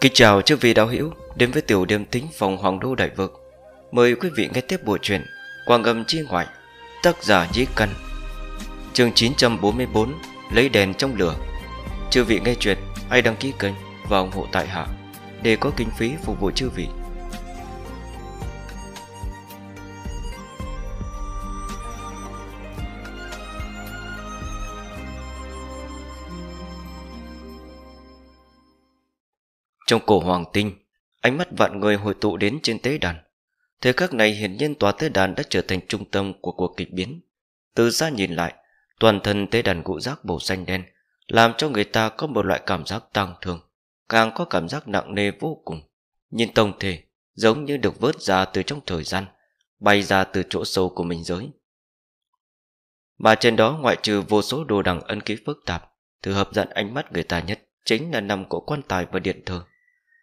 Kính chào chư vị đạo hữu đến với tiểu đêm tính phòng hoàng đô đại vực. Mời quý vị nghe tiếp bộ truyện Quang âm chi ngoại, tác giả Nhĩ Căn. Chương 944 Lấy đèn trong lửa. Chư vị nghe chuyện, hãy đăng ký kênh và ủng hộ tại hạ để có kinh phí phục vụ chư vị Trong cổ hoàng tinh Ánh mắt vạn người hồi tụ đến trên tế đàn Thời khắc này hiển nhiên tòa tế đàn đã trở thành trung tâm của cuộc kịch biến Từ xa nhìn lại Toàn thân tế đàn gỗ rác màu xanh đen Làm cho người ta có một loại cảm giác tăng thương Càng có cảm giác nặng nề vô cùng Nhìn tổng thể Giống như được vớt ra từ trong thời gian Bay ra từ chỗ sâu của mình giới Mà trên đó ngoại trừ vô số đồ đằng ân ký phức tạp Thứ hợp dẫn ánh mắt người ta nhất Chính là nằm của quan tài và điện thờ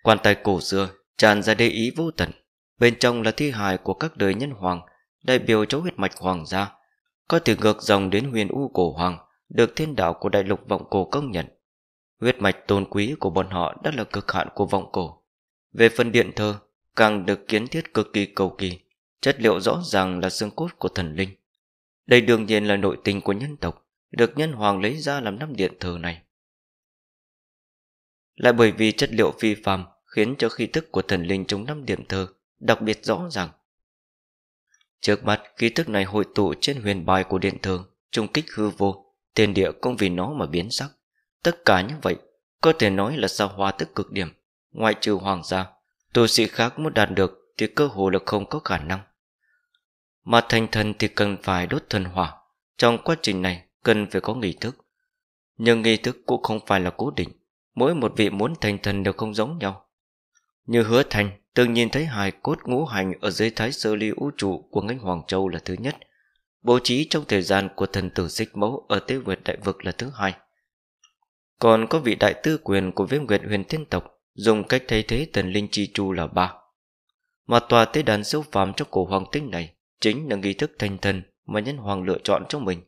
Quan tài cổ xưa tràn ra đề ý vô tận Bên trong là thi hài của các đời nhân hoàng Đại biểu cho huyết mạch hoàng gia Có thể ngược dòng đến huyền u cổ hoàng Được thiên đạo của đại lục vọng cổ công nhận Huyết mạch tôn quý của bọn họ Đã là cực hạn của vọng cổ Về phần điện thơ Càng được kiến thiết cực kỳ cầu kỳ Chất liệu rõ ràng là xương cốt của thần linh Đây đương nhiên là nội tình của nhân tộc Được nhân hoàng lấy ra làm năm điện thờ này Lại bởi vì chất liệu phi phàm khiến cho khí tức của thần linh trong năm điểm thơ đặc biệt rõ ràng. Trước mắt, khí tức này hội tụ trên huyền bài của điện thường, trung kích hư vô, tiền địa cũng vì nó mà biến sắc. Tất cả như vậy, có thể nói là sao hoa tức cực điểm. Ngoại trừ hoàng gia, tu sĩ khác muốn đạt được thì cơ hồ là không có khả năng. Mà thành thần thì cần phải đốt thần hỏa. Trong quá trình này, cần phải có nghi thức. Nhưng nghi thức cũng không phải là cố định. Mỗi một vị muốn thành thần đều không giống nhau. Như hứa thành, từng nhìn thấy hài cốt ngũ hành ở dưới thái sơ ly vũ trụ của ngành Hoàng Châu là thứ nhất, bố trí trong thời gian của thần tử xích mẫu ở tiêu nguyệt đại vực là thứ hai. Còn có vị đại tư quyền của viêm nguyệt huyền tiên tộc dùng cách thay thế thần linh chi chu là ba. Mà tòa tế đàn siêu phàm trong cổ hoàng tinh này chính là nghi thức thành thần mà nhân hoàng lựa chọn cho mình.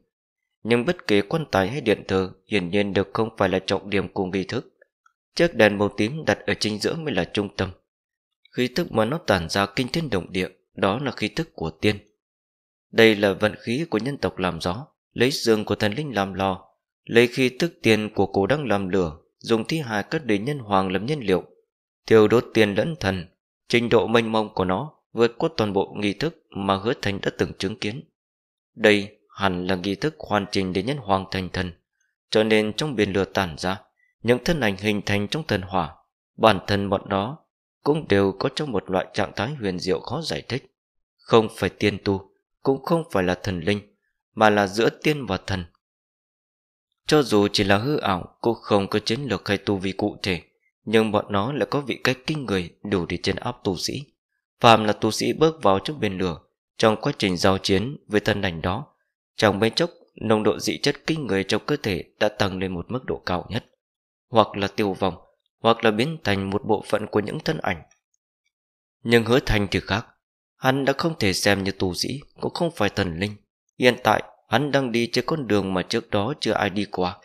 Nhưng bất kể quan tài hay điện thờ hiển nhiên được không phải là trọng điểm của nghi thức. Chiếc đèn màu tím đặt ở chính giữa mới là trung tâm Khí tức mà nó tản ra kinh thiên động địa Đó là khí tức của tiên Đây là vận khí của nhân tộc làm gió Lấy dương của thần linh làm lò Lấy khí tức tiên của cổ đăng làm lửa Dùng thi hài các đế nhân hoàng làm nhân liệu Thiêu đốt tiên lẫn thần Trình độ mênh mông của nó Vượt qua toàn bộ nghi thức mà hứa thành đã từng chứng kiến Đây hẳn là nghi thức hoàn chỉnh để nhân hoàng thành thần Cho nên trong biển lửa tản ra những thân ảnh hình thành trong thần hỏa, bản thân bọn đó cũng đều có trong một loại trạng thái huyền diệu khó giải thích. Không phải tiên tu, cũng không phải là thần linh, mà là giữa tiên và thần. Cho dù chỉ là hư ảo, cũng không có chiến lược hay tu vi cụ thể, nhưng bọn nó lại có vị cách kinh người đủ để chấn áp tu sĩ. Phàm là tu sĩ bước vào trước biển lửa, trong quá trình giao chiến với thân ảnh đó, trong mấy chốc, nồng độ dị chất kinh người trong cơ thể đã tăng lên một mức độ cao nhất hoặc là tiêu vong, hoặc là biến thành một bộ phận của những thân ảnh. Nhưng hứa thành thì khác, hắn đã không thể xem như tù sĩ, cũng không phải thần linh. Hiện tại, hắn đang đi trên con đường mà trước đó chưa ai đi qua.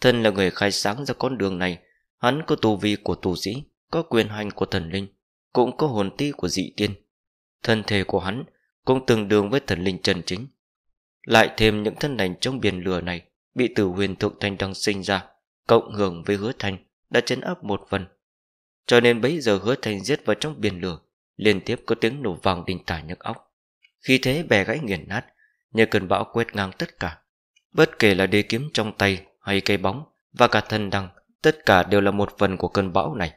Thân là người khai sáng ra con đường này, hắn có tù vi của tù sĩ, có quyền hành của thần linh, cũng có hồn ti của dị tiên. Thân thể của hắn cũng tương đương với thần linh chân chính. Lại thêm những thân lành trong biển lửa này bị tử huyền thượng thanh đăng sinh ra cộng hưởng với hứa thành đã chấn áp một phần. Cho nên bấy giờ hứa thành giết vào trong biển lửa, liên tiếp có tiếng nổ vàng đình tả nhức óc. Khi thế bè gãy nghiền nát, như cơn bão quét ngang tất cả. Bất kể là đế kiếm trong tay hay cây bóng và cả thân đăng, tất cả đều là một phần của cơn bão này.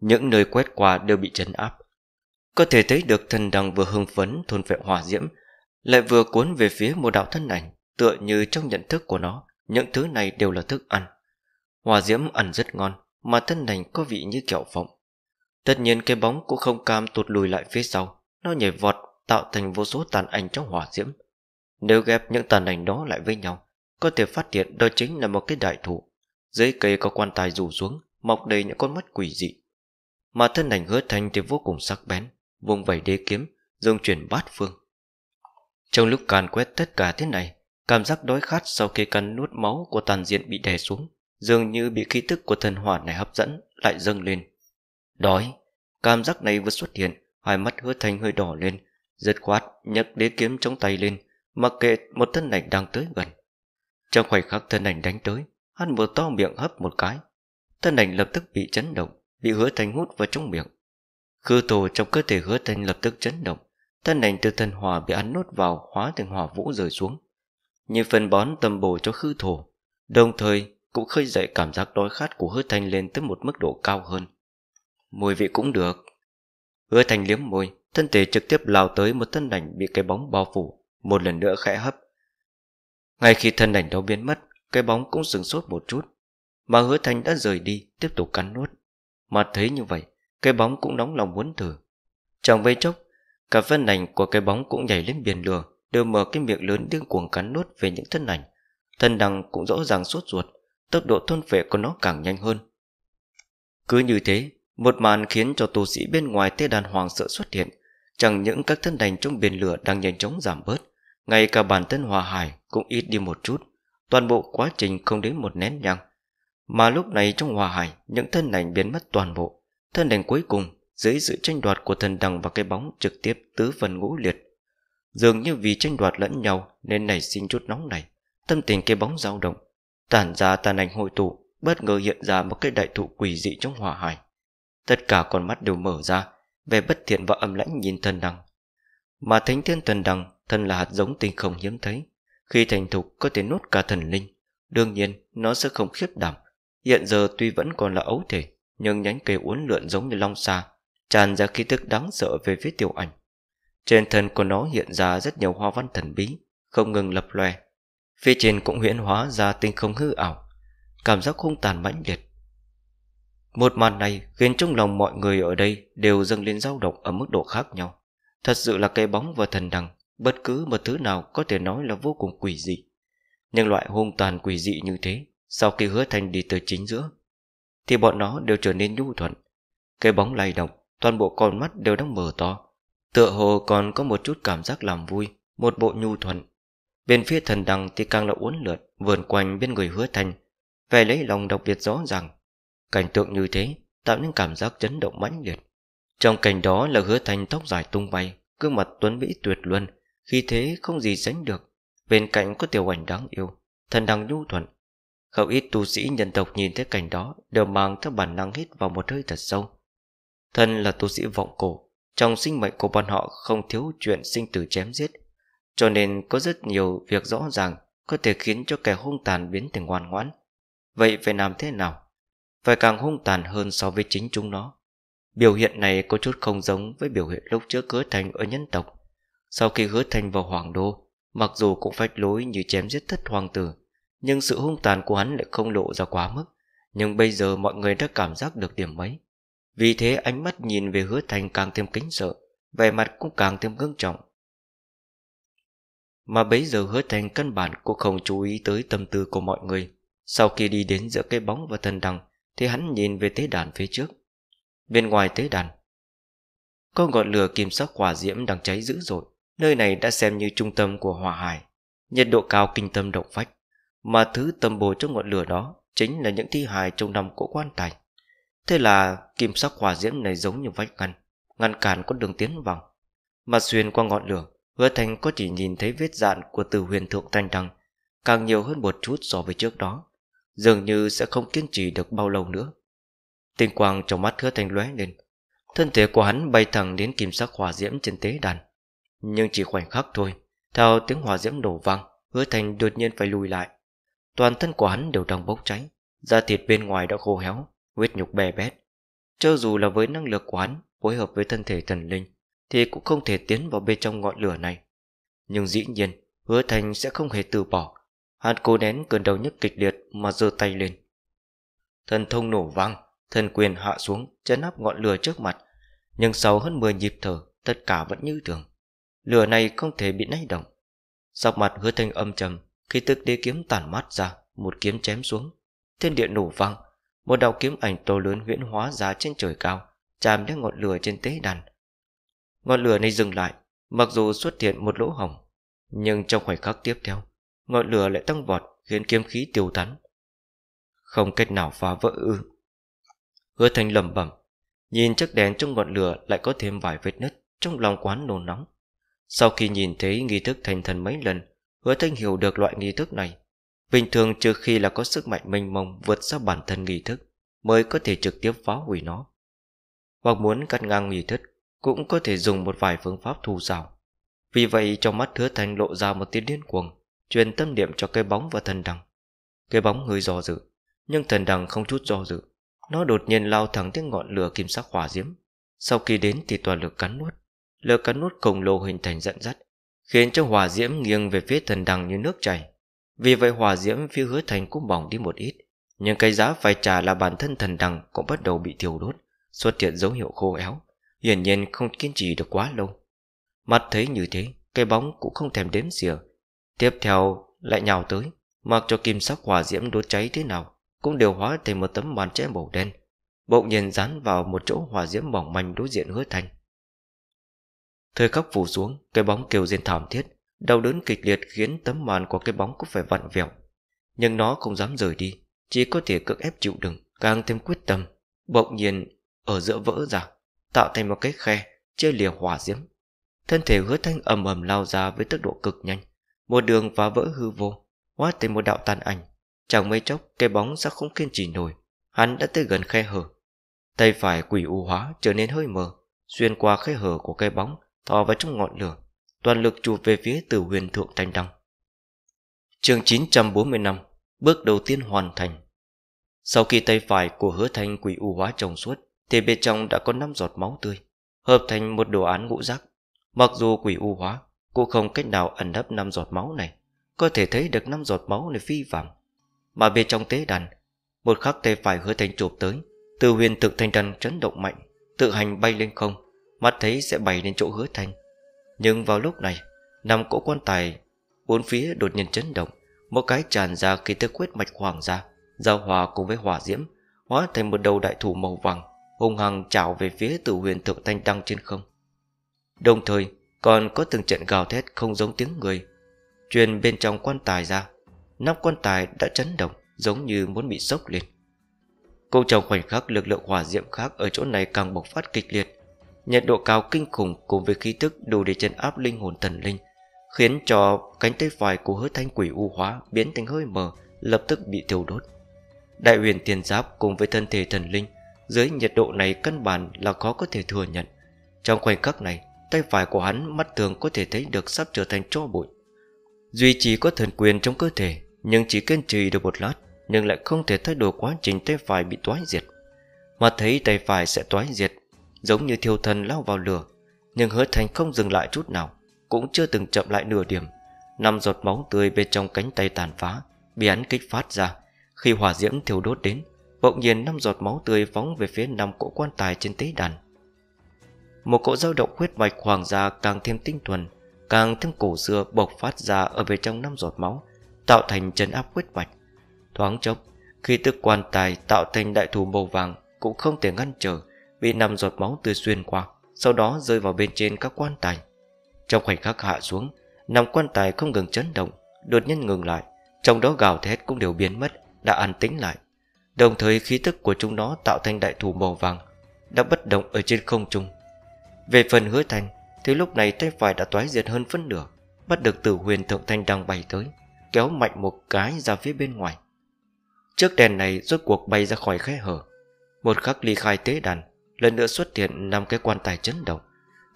Những nơi quét qua đều bị chấn áp. Có thể thấy được thân đăng vừa hưng phấn thôn vệ hỏa diễm, lại vừa cuốn về phía một đạo thân ảnh, tựa như trong nhận thức của nó, những thứ này đều là thức ăn. Hòa diễm ăn rất ngon Mà thân đành có vị như kẹo phộng Tất nhiên cái bóng cũng không cam tụt lùi lại phía sau Nó nhảy vọt tạo thành vô số tàn ảnh trong hỏa diễm Nếu ghép những tàn ảnh đó lại với nhau Có thể phát hiện đó chính là một cái đại thụ Dưới cây có quan tài rủ xuống Mọc đầy những con mắt quỷ dị Mà thân đành hứa thanh thì vô cùng sắc bén Vùng vẩy đế kiếm Dùng chuyển bát phương Trong lúc càn quét tất cả thế này Cảm giác đói khát sau khi cắn nuốt máu của tàn diện bị đè xuống dường như bị khí tức của thần hỏa này hấp dẫn lại dâng lên đói cảm giác này vừa xuất hiện hai mắt hứa thành hơi đỏ lên dứt khoát nhấc đế kiếm chống tay lên mặc kệ một thân ảnh đang tới gần trong khoảnh khắc thân ảnh đánh tới hắn vừa to miệng hấp một cái thân ảnh lập tức bị chấn động bị hứa thành hút vào trong miệng khư tổ trong cơ thể hứa thành lập tức chấn động thân ảnh từ thần hỏa bị ăn nốt vào hóa thành hỏa vũ rời xuống như phân bón tầm bổ cho khư thổ đồng thời cũng khơi dậy cảm giác đói khát của hứa thành lên tới một mức độ cao hơn. Mùi vị cũng được. Hứa thành liếm môi, thân thể trực tiếp lao tới một thân ảnh bị cái bóng bao phủ, một lần nữa khẽ hấp. Ngay khi thân ảnh đó biến mất, cái bóng cũng dừng sốt một chút, mà hứa thành đã rời đi, tiếp tục cắn nuốt. Mà thấy như vậy, cái bóng cũng nóng lòng muốn thử. Trong vây chốc, cả phân ảnh của cái bóng cũng nhảy lên biển lửa, đều mở cái miệng lớn điên cuồng cắn nuốt về những thân ảnh. Thân đằng cũng rõ ràng sốt ruột, tốc độ thôn vệ của nó càng nhanh hơn. Cứ như thế, một màn khiến cho tu sĩ bên ngoài tê đàn hoàng sợ xuất hiện, chẳng những các thân đành trong biển lửa đang nhanh chóng giảm bớt, ngay cả bản thân hòa hải cũng ít đi một chút, toàn bộ quá trình không đến một nén nhang. Mà lúc này trong hòa hải, những thân đành biến mất toàn bộ, thân đành cuối cùng dưới sự tranh đoạt của thần đằng và cái bóng trực tiếp tứ phần ngũ liệt. Dường như vì tranh đoạt lẫn nhau nên nảy sinh chút nóng này, tâm tình cái bóng dao động, Tản ra tàn ảnh hội tụ Bất ngờ hiện ra một cái đại thụ quỷ dị trong hòa hải Tất cả con mắt đều mở ra vẻ bất thiện và âm lãnh nhìn thần đằng Mà thánh thiên thần đằng Thân là hạt giống tinh không hiếm thấy Khi thành thục có thể nuốt cả thần linh Đương nhiên nó sẽ không khiếp đảm Hiện giờ tuy vẫn còn là ấu thể Nhưng nhánh cây uốn lượn giống như long xa Tràn ra khí thức đáng sợ về phía tiểu ảnh Trên thân của nó hiện ra rất nhiều hoa văn thần bí Không ngừng lập loè Phía trên cũng huyễn hóa ra tinh không hư ảo Cảm giác không tàn mãnh liệt Một màn này khiến trong lòng mọi người ở đây Đều dâng lên dao động ở mức độ khác nhau Thật sự là cây bóng và thần đằng Bất cứ một thứ nào có thể nói là vô cùng quỷ dị Nhưng loại hung tàn quỷ dị như thế Sau khi hứa thành đi tới chính giữa Thì bọn nó đều trở nên nhu thuận Cây bóng lay động Toàn bộ con mắt đều đang mở to Tựa hồ còn có một chút cảm giác làm vui Một bộ nhu thuận Bên phía thần đằng thì càng là uốn lượn Vườn quanh bên người hứa thành Về lấy lòng đặc biệt rõ ràng Cảnh tượng như thế tạo nên cảm giác chấn động mãnh liệt Trong cảnh đó là hứa thành tóc dài tung bay Gương mặt tuấn mỹ tuyệt luân Khi thế không gì sánh được Bên cạnh có tiểu ảnh đáng yêu Thần đằng nhu thuận Không ít tu sĩ nhân tộc nhìn thấy cảnh đó Đều mang theo bản năng hít vào một hơi thật sâu Thân là tu sĩ vọng cổ Trong sinh mệnh của bọn họ không thiếu chuyện sinh tử chém giết cho nên có rất nhiều việc rõ ràng Có thể khiến cho kẻ hung tàn biến thành ngoan ngoãn Vậy phải làm thế nào? Phải càng hung tàn hơn so với chính chúng nó Biểu hiện này có chút không giống với biểu hiện lúc trước hứa thành ở nhân tộc Sau khi hứa thành vào hoàng đô Mặc dù cũng phách lối như chém giết thất hoàng tử Nhưng sự hung tàn của hắn lại không lộ ra quá mức Nhưng bây giờ mọi người đã cảm giác được điểm mấy Vì thế ánh mắt nhìn về hứa thành càng thêm kính sợ Vẻ mặt cũng càng thêm ngưng trọng mà bấy giờ hứa thành căn bản cũng không chú ý tới tâm tư của mọi người Sau khi đi đến giữa cây bóng và thần đằng Thì hắn nhìn về tế đàn phía trước Bên ngoài tế đàn Có ngọn lửa kim sắc quả diễm đang cháy dữ dội Nơi này đã xem như trung tâm của hỏa hải Nhiệt độ cao kinh tâm động phách Mà thứ tầm bồ trong ngọn lửa đó Chính là những thi hài trong nằm cỗ quan tài Thế là kim sắc hỏa diễm này giống như vách ngăn Ngăn cản con đường tiến vào Mà xuyên qua ngọn lửa Hứa Thành có chỉ nhìn thấy vết dạn của từ huyền thượng thanh đằng Càng nhiều hơn một chút so với trước đó Dường như sẽ không kiên trì được bao lâu nữa Tinh quang trong mắt hứa Thành lóe lên Thân thể của hắn bay thẳng đến kim sắc hỏa diễm trên tế đàn Nhưng chỉ khoảnh khắc thôi Theo tiếng hỏa diễm đổ vang Hứa Thành đột nhiên phải lùi lại Toàn thân của hắn đều đang bốc cháy Da thịt bên ngoài đã khô héo Huyết nhục bè bét Cho dù là với năng lực của hắn Phối hợp với thân thể thần linh thì cũng không thể tiến vào bên trong ngọn lửa này. Nhưng dĩ nhiên, hứa thành sẽ không hề từ bỏ. Hắn cố nén cơn đau nhức kịch liệt mà giơ tay lên. Thần thông nổ vang, thần quyền hạ xuống, chấn áp ngọn lửa trước mặt. Nhưng sau hơn mười nhịp thở, tất cả vẫn như thường. Lửa này không thể bị lay động. sau mặt hứa Thành âm trầm, khi tức đế kiếm tản mát ra, một kiếm chém xuống. Thiên địa nổ vang, một đạo kiếm ảnh to lớn huyễn hóa ra trên trời cao, chạm đến ngọn lửa trên tế đàn Ngọn lửa này dừng lại Mặc dù xuất hiện một lỗ hỏng Nhưng trong khoảnh khắc tiếp theo Ngọn lửa lại tăng vọt khiến kiếm khí tiêu tán Không cách nào phá vỡ ư Hứa thành lẩm bẩm Nhìn chiếc đèn trong ngọn lửa lại có thêm vài vết nứt Trong lòng quán nôn nóng Sau khi nhìn thấy nghi thức thành thần mấy lần Hứa thanh hiểu được loại nghi thức này Bình thường trừ khi là có sức mạnh mênh mông vượt ra bản thân nghi thức mới có thể trực tiếp phá hủy nó. Hoặc muốn cắt ngang nghi thức cũng có thể dùng một vài phương pháp thù rào. Vì vậy trong mắt Hứa Thành lộ ra một tiếng điên cuồng, truyền tâm niệm cho cây bóng và thần đằng. Cây bóng hơi do dự, nhưng thần đằng không chút do dự. Nó đột nhiên lao thẳng tới ngọn lửa kim sắc hỏa diễm. Sau khi đến thì toàn lực cắn nuốt. Lửa cắn nuốt khổng lồ hình thành dẫn dắt, khiến cho hỏa diễm nghiêng về phía thần đằng như nước chảy. Vì vậy hỏa diễm phía hứa thành cũng bỏng đi một ít, nhưng cái giá phải trả là bản thân thần đằng cũng bắt đầu bị thiêu đốt, xuất hiện dấu hiệu khô éo hiển nhiên không kiên trì được quá lâu. Mắt thấy như thế, cái bóng cũng không thèm đếm xỉa. Tiếp theo lại nhào tới, mặc cho kim sắc hỏa diễm đốt cháy thế nào, cũng đều hóa thành một tấm màn che màu đen. Bỗng nhiên dán vào một chỗ hỏa diễm mỏng manh đối diện hứa thành. Thời khắc phủ xuống, cái bóng kêu rên thảm thiết, đau đớn kịch liệt khiến tấm màn của cái bóng cũng phải vặn vẹo. Nhưng nó không dám rời đi, chỉ có thể cưỡng ép chịu đựng, càng thêm quyết tâm. Bỗng nhiên, ở giữa vỡ ra, tạo thành một cái khe, chia lìa hỏa diễm. Thân thể hứa thanh ầm ầm lao ra với tốc độ cực nhanh, một đường phá vỡ hư vô, hóa thành một đạo tàn ảnh. Chẳng mấy chốc, cái bóng sẽ không kiên trì nổi, hắn đã tới gần khe hở. Tay phải quỷ u hóa trở nên hơi mờ, xuyên qua khe hở của cái bóng, thò vào trong ngọn lửa, toàn lực chụp về phía từ huyền thượng thanh đăng. Trường 945, bước đầu tiên hoàn thành. Sau khi tay phải của hứa thanh quỷ u hóa trồng suốt, thì bên trong đã có năm giọt máu tươi, hợp thành một đồ án ngũ giác. Mặc dù quỷ u hóa, cũng không cách nào ẩn nấp năm giọt máu này, có thể thấy được năm giọt máu này phi phạm. Mà bên trong tế đàn, một khắc tay phải hứa thành chụp tới, từ huyền thực thành đàn chấn động mạnh, tự hành bay lên không, mắt thấy sẽ bay lên chỗ hứa thành. Nhưng vào lúc này, năm cỗ quan tài, bốn phía đột nhiên chấn động, một cái tràn ra khi tức huyết mạch hoàng ra, giao hòa cùng với hỏa diễm, hóa thành một đầu đại thủ màu vàng hung hăng chảo về phía tử huyền thượng thanh tăng trên không. Đồng thời còn có từng trận gào thét không giống tiếng người, truyền bên trong quan tài ra. Nắp quan tài đã chấn động giống như muốn bị sốc lên. Cũng trong khoảnh khắc lực lượng hỏa diệm khác ở chỗ này càng bộc phát kịch liệt. Nhiệt độ cao kinh khủng cùng với khí tức đủ để chân áp linh hồn thần linh, khiến cho cánh tay phải của hứa thanh quỷ u hóa biến thành hơi mờ, lập tức bị thiêu đốt. Đại huyền tiền giáp cùng với thân thể thần linh dưới nhiệt độ này căn bản là khó có thể thừa nhận Trong khoảnh khắc này Tay phải của hắn mắt thường có thể thấy được sắp trở thành cho bụi Duy trì có thần quyền trong cơ thể Nhưng chỉ kiên trì được một lát Nhưng lại không thể thay đổi quá trình tay phải bị toái diệt Mà thấy tay phải sẽ toái diệt Giống như thiêu thần lao vào lửa Nhưng hứa thành không dừng lại chút nào Cũng chưa từng chậm lại nửa điểm Năm giọt máu tươi bên trong cánh tay tàn phá Bị hắn kích phát ra Khi hỏa diễm thiêu đốt đến bỗng nhiên năm giọt máu tươi phóng về phía năm cỗ quan tài trên tế đàn một cỗ dao động huyết mạch hoàng gia càng thêm tinh thuần càng thêm cổ xưa bộc phát ra ở bên trong năm giọt máu tạo thành chấn áp huyết mạch thoáng chốc khi tức quan tài tạo thành đại thủ màu vàng cũng không thể ngăn trở bị năm giọt máu tươi xuyên qua sau đó rơi vào bên trên các quan tài trong khoảnh khắc hạ xuống nằm quan tài không ngừng chấn động đột nhiên ngừng lại trong đó gào thét cũng đều biến mất đã an tĩnh lại Đồng thời khí tức của chúng nó tạo thành đại thủ màu vàng Đã bất động ở trên không trung Về phần hứa thành Thì lúc này tay phải đã toái diệt hơn phân nửa Bắt được tử huyền thượng thanh đang bay tới Kéo mạnh một cái ra phía bên ngoài Chiếc đèn này rốt cuộc bay ra khỏi khe hở Một khắc ly khai tế đàn Lần nữa xuất hiện năm cái quan tài chấn động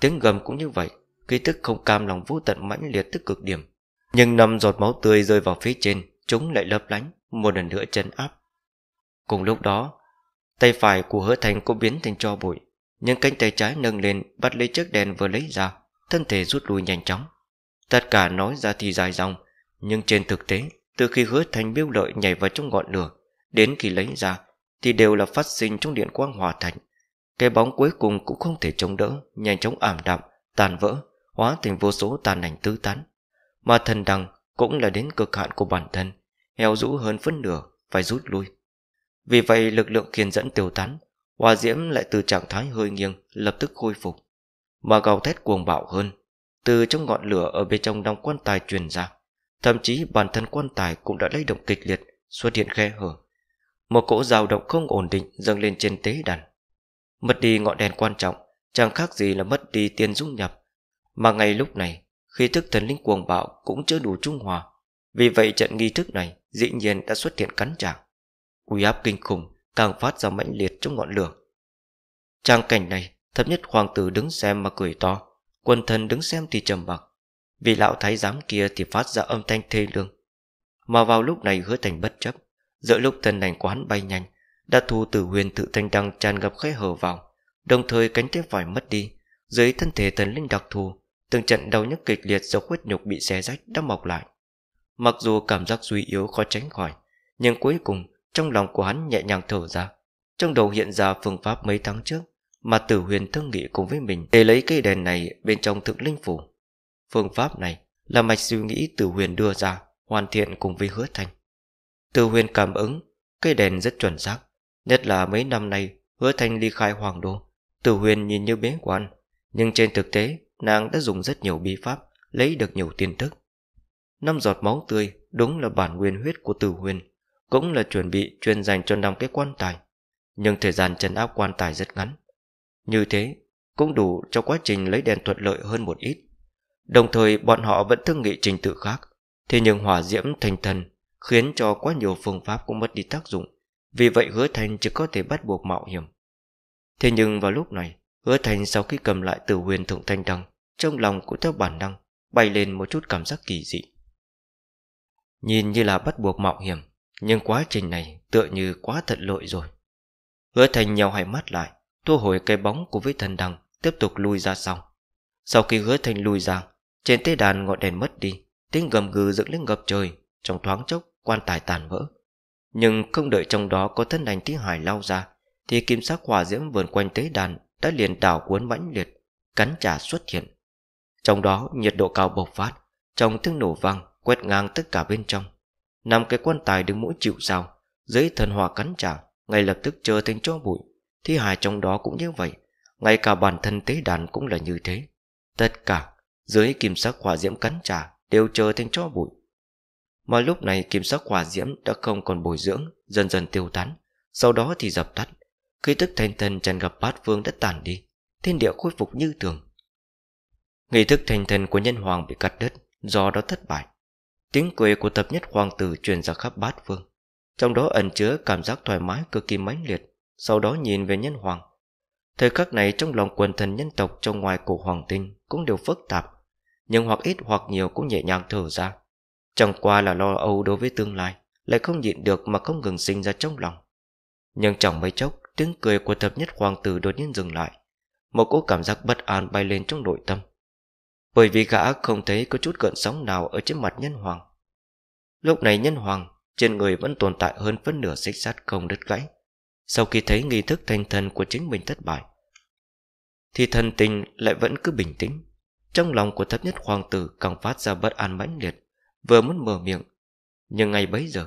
Tiếng gầm cũng như vậy Khí tức không cam lòng vô tận mãnh liệt tức cực điểm Nhưng năm giọt máu tươi rơi vào phía trên Chúng lại lấp lánh Một lần nữa chấn áp Cùng lúc đó, tay phải của hứa thành cũng biến thành cho bụi, nhưng cánh tay trái nâng lên bắt lấy chiếc đèn vừa lấy ra, thân thể rút lui nhanh chóng. Tất cả nói ra thì dài dòng, nhưng trên thực tế, từ khi hứa thành biêu lợi nhảy vào trong ngọn lửa, đến khi lấy ra, thì đều là phát sinh trong điện quang hòa thành. Cái bóng cuối cùng cũng không thể chống đỡ, nhanh chóng ảm đạm, tàn vỡ, hóa thành vô số tàn ảnh tứ tán. Mà thần đằng cũng là đến cực hạn của bản thân, heo rũ hơn phân nửa, phải rút lui. Vì vậy lực lượng kiên dẫn tiêu tán Hòa diễm lại từ trạng thái hơi nghiêng Lập tức khôi phục Mà gào thét cuồng bạo hơn Từ trong ngọn lửa ở bên trong đóng quan tài truyền ra Thậm chí bản thân quan tài cũng đã lay động kịch liệt Xuất hiện khe hở Một cỗ dao động không ổn định dâng lên trên tế đàn Mất đi ngọn đèn quan trọng Chẳng khác gì là mất đi tiền dung nhập Mà ngay lúc này Khi thức thần linh cuồng bạo cũng chưa đủ trung hòa Vì vậy trận nghi thức này dĩ nhiên đã xuất hiện cắn trả uy áp kinh khủng càng phát ra mãnh liệt trong ngọn lửa trang cảnh này thấp nhất hoàng tử đứng xem mà cười to quần thần đứng xem thì trầm mặc vị lão thái giám kia thì phát ra âm thanh thê lương mà vào lúc này hứa thành bất chấp giữa lúc thần lành quán bay nhanh đã thu tử huyền tự thanh đăng tràn ngập khẽ hở vào đồng thời cánh tay phải mất đi dưới thân thể thần linh đặc thù từng trận đau nhức kịch liệt do khuất nhục bị xé rách đã mọc lại mặc dù cảm giác suy yếu khó tránh khỏi nhưng cuối cùng trong lòng của hắn nhẹ nhàng thở ra Trong đầu hiện ra phương pháp mấy tháng trước Mà tử huyền thương nghị cùng với mình Để lấy cây đèn này bên trong thượng linh phủ Phương pháp này là mạch suy nghĩ tử huyền đưa ra Hoàn thiện cùng với hứa thanh Tử huyền cảm ứng Cây đèn rất chuẩn xác Nhất là mấy năm nay hứa thanh ly khai hoàng đô Tử huyền nhìn như bế quan Nhưng trên thực tế nàng đã dùng rất nhiều bí pháp Lấy được nhiều tin tức Năm giọt máu tươi đúng là bản nguyên huyết của tử huyền cũng là chuẩn bị chuyên dành cho năm cái quan tài nhưng thời gian trấn áp quan tài rất ngắn như thế cũng đủ cho quá trình lấy đèn thuận lợi hơn một ít đồng thời bọn họ vẫn thương nghị trình tự khác thế nhưng hỏa diễm thành thần khiến cho quá nhiều phương pháp cũng mất đi tác dụng vì vậy hứa thành chỉ có thể bắt buộc mạo hiểm thế nhưng vào lúc này hứa thành sau khi cầm lại từ huyền thượng thanh đăng trong lòng cũng theo bản năng bay lên một chút cảm giác kỳ dị nhìn như là bắt buộc mạo hiểm nhưng quá trình này tựa như quá thận lội rồi Hứa thành nhau hai mắt lại Thu hồi cây bóng của với thần đằng Tiếp tục lui ra sau Sau khi hứa thành lui ra Trên tế đàn ngọn đèn mất đi Tiếng gầm gừ dựng lên ngập trời Trong thoáng chốc quan tài tàn vỡ Nhưng không đợi trong đó có thân đành tiếng hải lao ra Thì kim sắc hỏa diễm vườn quanh tế đàn Đã liền đảo cuốn mãnh liệt Cắn trả xuất hiện Trong đó nhiệt độ cao bộc phát Trong tiếng nổ vang quét ngang tất cả bên trong năm cái quan tài đứng mũi chịu sao dưới thần hòa cắn trả ngay lập tức trở thành cho bụi thi hài trong đó cũng như vậy ngay cả bản thân tế đàn cũng là như thế tất cả dưới kim sắc hỏa diễm cắn trả đều trở thành cho bụi mà lúc này kim sắc hỏa diễm đã không còn bồi dưỡng dần dần tiêu tán sau đó thì dập tắt khi tức thành thần tràn gặp bát phương đã tàn đi thiên địa khôi phục như thường nghi thức thành thần của nhân hoàng bị cắt đứt do đó thất bại Tiếng cười của thập nhất hoàng tử truyền ra khắp bát phương Trong đó ẩn chứa cảm giác thoải mái cực kỳ mãnh liệt Sau đó nhìn về nhân hoàng Thời khắc này trong lòng quần thần nhân tộc trong ngoài cổ hoàng tinh cũng đều phức tạp Nhưng hoặc ít hoặc nhiều cũng nhẹ nhàng thở ra Chẳng qua là lo âu đối với tương lai Lại không nhịn được mà không ngừng sinh ra trong lòng Nhưng chẳng mấy chốc Tiếng cười của thập nhất hoàng tử đột nhiên dừng lại Một cỗ cảm giác bất an bay lên trong nội tâm bởi vì gã không thấy có chút gợn sóng nào ở trên mặt nhân hoàng. Lúc này nhân hoàng trên người vẫn tồn tại hơn phân nửa xích sát không đứt gãy. Sau khi thấy nghi thức thành thần của chính mình thất bại, thì thần tình lại vẫn cứ bình tĩnh. Trong lòng của thấp nhất hoàng tử càng phát ra bất an mãnh liệt, vừa muốn mở miệng. Nhưng ngay bấy giờ,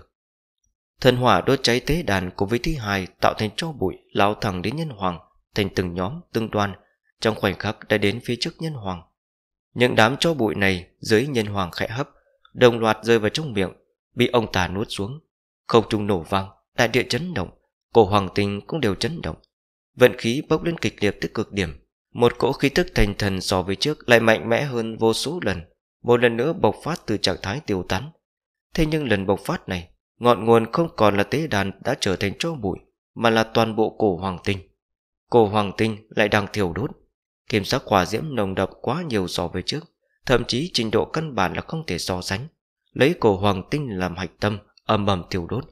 thần hỏa đốt cháy tế đàn của vị thứ hai tạo thành cho bụi lao thẳng đến nhân hoàng, thành từng nhóm, từng đoàn, trong khoảnh khắc đã đến phía trước nhân hoàng. Những đám cho bụi này dưới nhân hoàng khẽ hấp, đồng loạt rơi vào trong miệng, bị ông ta nuốt xuống. Không trung nổ vang, đại địa chấn động, cổ hoàng tinh cũng đều chấn động. Vận khí bốc lên kịch liệt tới cực điểm. Một cỗ khí tức thành thần so với trước lại mạnh mẽ hơn vô số lần, một lần nữa bộc phát từ trạng thái tiêu tán. Thế nhưng lần bộc phát này, ngọn nguồn không còn là tế đàn đã trở thành cho bụi, mà là toàn bộ cổ hoàng tinh. Cổ hoàng tinh lại đang thiểu đốt, Kim sắc hỏa diễm nồng đậm quá nhiều so với trước Thậm chí trình độ căn bản là không thể so sánh Lấy cổ hoàng tinh làm hạch tâm Âm ầm tiêu đốt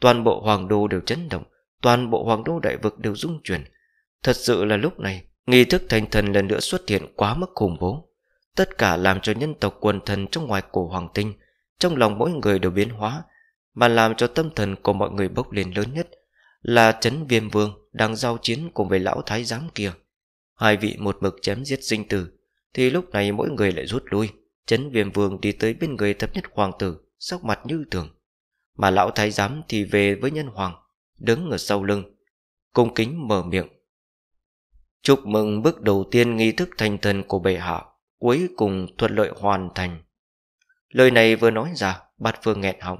Toàn bộ hoàng đô đều chấn động Toàn bộ hoàng đô đại vực đều rung chuyển Thật sự là lúc này Nghi thức thành thần lần nữa xuất hiện quá mức khủng bố Tất cả làm cho nhân tộc quần thần Trong ngoài cổ hoàng tinh Trong lòng mỗi người đều biến hóa Mà làm cho tâm thần của mọi người bốc lên lớn nhất Là chấn viêm vương Đang giao chiến cùng với lão thái giám kia Hai vị một mực chém giết sinh tử Thì lúc này mỗi người lại rút lui Chấn viêm vương đi tới bên người thập nhất hoàng tử Sắc mặt như thường Mà lão thái giám thì về với nhân hoàng Đứng ở sau lưng Cung kính mở miệng Chúc mừng bước đầu tiên nghi thức thành thần của bệ hạ Cuối cùng thuận lợi hoàn thành Lời này vừa nói ra Bát phương nghẹn họng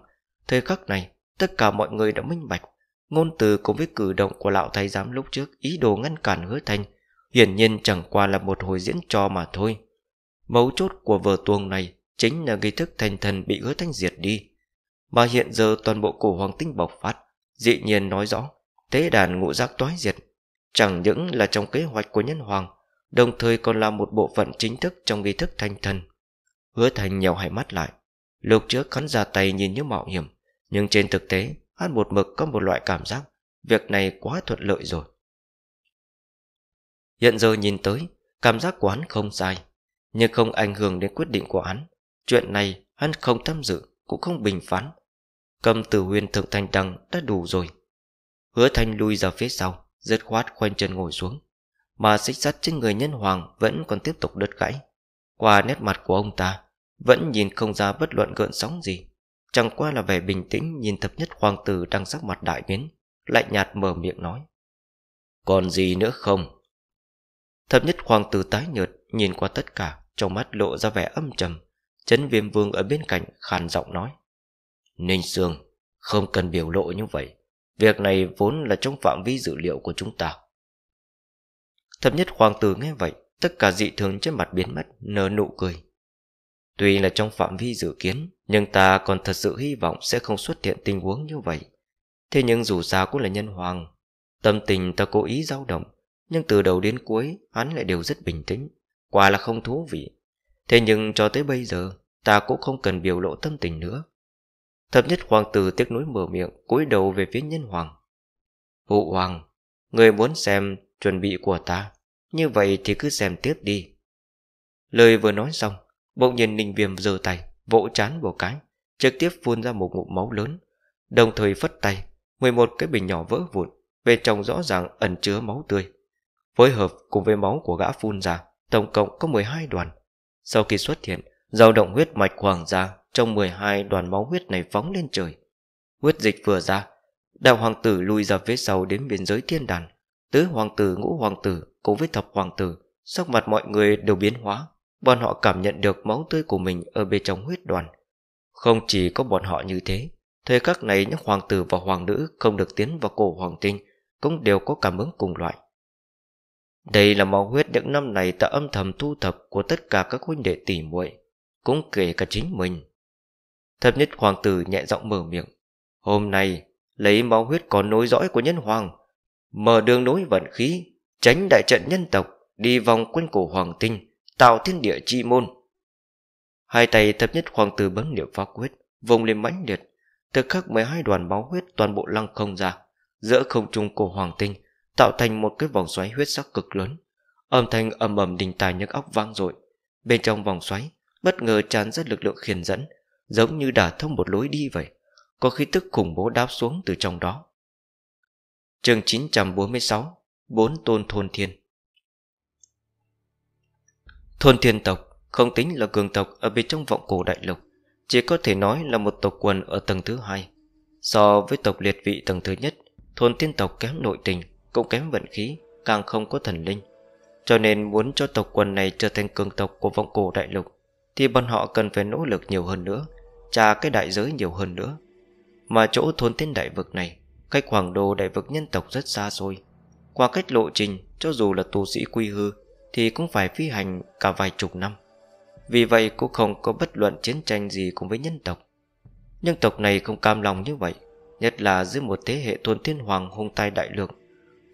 Thời khắc này tất cả mọi người đã minh bạch Ngôn từ cùng với cử động của lão thái giám lúc trước Ý đồ ngăn cản hứa thành hiển nhiên chẳng qua là một hồi diễn trò mà thôi. Mấu chốt của vở tuồng này chính là nghi thức thành thần bị hứa thanh diệt đi. Mà hiện giờ toàn bộ cổ hoàng tinh bộc phát, dĩ nhiên nói rõ, tế đàn ngũ giác toái diệt, chẳng những là trong kế hoạch của nhân hoàng, đồng thời còn là một bộ phận chính thức trong nghi thức thanh thần. Hứa thành nhèo hai mắt lại, lúc trước cắn ra tay nhìn như mạo hiểm, nhưng trên thực tế, hắn một mực có một loại cảm giác, việc này quá thuận lợi rồi. Hiện giờ nhìn tới, cảm giác của hắn không sai, nhưng không ảnh hưởng đến quyết định của hắn. Chuyện này hắn không tham dự, cũng không bình phán. Cầm tử huyên thượng thanh đằng đã đủ rồi. Hứa thanh lui ra phía sau, dứt khoát khoanh chân ngồi xuống. Mà xích sắt trên người nhân hoàng vẫn còn tiếp tục đứt gãy. Qua nét mặt của ông ta, vẫn nhìn không ra bất luận gợn sóng gì. Chẳng qua là vẻ bình tĩnh nhìn thập nhất hoàng tử đang sắc mặt đại biến, lạnh nhạt mở miệng nói. Còn gì nữa không? Thập nhất hoàng tử tái nhợt nhìn qua tất cả Trong mắt lộ ra vẻ âm trầm Chấn viêm vương ở bên cạnh khàn giọng nói Ninh Sương Không cần biểu lộ như vậy Việc này vốn là trong phạm vi dự liệu của chúng ta Thập nhất hoàng tử nghe vậy Tất cả dị thường trên mặt biến mất Nở nụ cười Tuy là trong phạm vi dự kiến Nhưng ta còn thật sự hy vọng sẽ không xuất hiện tình huống như vậy Thế nhưng dù sao cũng là nhân hoàng Tâm tình ta cố ý dao động nhưng từ đầu đến cuối Hắn lại đều rất bình tĩnh Quả là không thú vị Thế nhưng cho tới bây giờ Ta cũng không cần biểu lộ tâm tình nữa Thập nhất hoàng tử tiếc nuối mở miệng cúi đầu về phía nhân hoàng Hụ hoàng Người muốn xem chuẩn bị của ta Như vậy thì cứ xem tiếp đi Lời vừa nói xong Bỗng nhiên ninh viêm giơ tay Vỗ chán vào cái Trực tiếp phun ra một ngụm máu lớn Đồng thời phất tay 11 cái bình nhỏ vỡ vụn Bên trong rõ ràng ẩn chứa máu tươi phối hợp cùng với máu của gã phun ra, tổng cộng có mười hai đoàn. Sau khi xuất hiện, dao động huyết mạch hoàng gia trong mười hai đoàn máu huyết này phóng lên trời. Huyết dịch vừa ra, đạo hoàng tử lui ra phía sau đến biên giới thiên đàn. Tứ hoàng tử ngũ hoàng tử cùng với thập hoàng tử, sắc mặt mọi người đều biến hóa. Bọn họ cảm nhận được máu tươi của mình ở bên trong huyết đoàn. Không chỉ có bọn họ như thế, thời khắc này những hoàng tử và hoàng nữ không được tiến vào cổ hoàng tinh cũng đều có cảm ứng cùng loại. Đây là máu huyết những năm này ta âm thầm thu thập của tất cả các huynh đệ tỉ muội cũng kể cả chính mình. Thập nhất hoàng tử nhẹ giọng mở miệng. Hôm nay, lấy máu huyết có nối dõi của nhân hoàng, mở đường nối vận khí, tránh đại trận nhân tộc, đi vòng quanh cổ hoàng tinh, tạo thiên địa chi môn. Hai tay thập nhất hoàng tử bấm niệm pháp quyết, vùng lên mãnh liệt, thực khắc mấy hai đoàn máu huyết toàn bộ lăng không ra, giữa không trung cổ hoàng tinh tạo thành một cái vòng xoáy huyết sắc cực lớn. Âm thanh ầm ầm đình tài nhức óc vang dội. Bên trong vòng xoáy, bất ngờ tràn ra lực lượng khiển dẫn, giống như đả thông một lối đi vậy. Có khí tức khủng bố đáp xuống từ trong đó. Chương 946 Bốn tôn thôn thiên Thôn thiên tộc không tính là cường tộc ở bên trong vọng cổ đại lục, chỉ có thể nói là một tộc quần ở tầng thứ hai. So với tộc liệt vị tầng thứ nhất, thôn thiên tộc kém nội tình, cũng kém vận khí Càng không có thần linh Cho nên muốn cho tộc quần này trở thành cường tộc của vong cổ đại lục Thì bọn họ cần phải nỗ lực nhiều hơn nữa Trả cái đại giới nhiều hơn nữa Mà chỗ thôn tiên đại vực này Cách hoàng đô đại vực nhân tộc rất xa xôi Qua cách lộ trình Cho dù là tu sĩ quy hư Thì cũng phải phi hành cả vài chục năm Vì vậy cũng không có bất luận chiến tranh gì cùng với nhân tộc Nhân tộc này không cam lòng như vậy Nhất là dưới một thế hệ thôn thiên hoàng hung tai đại lượng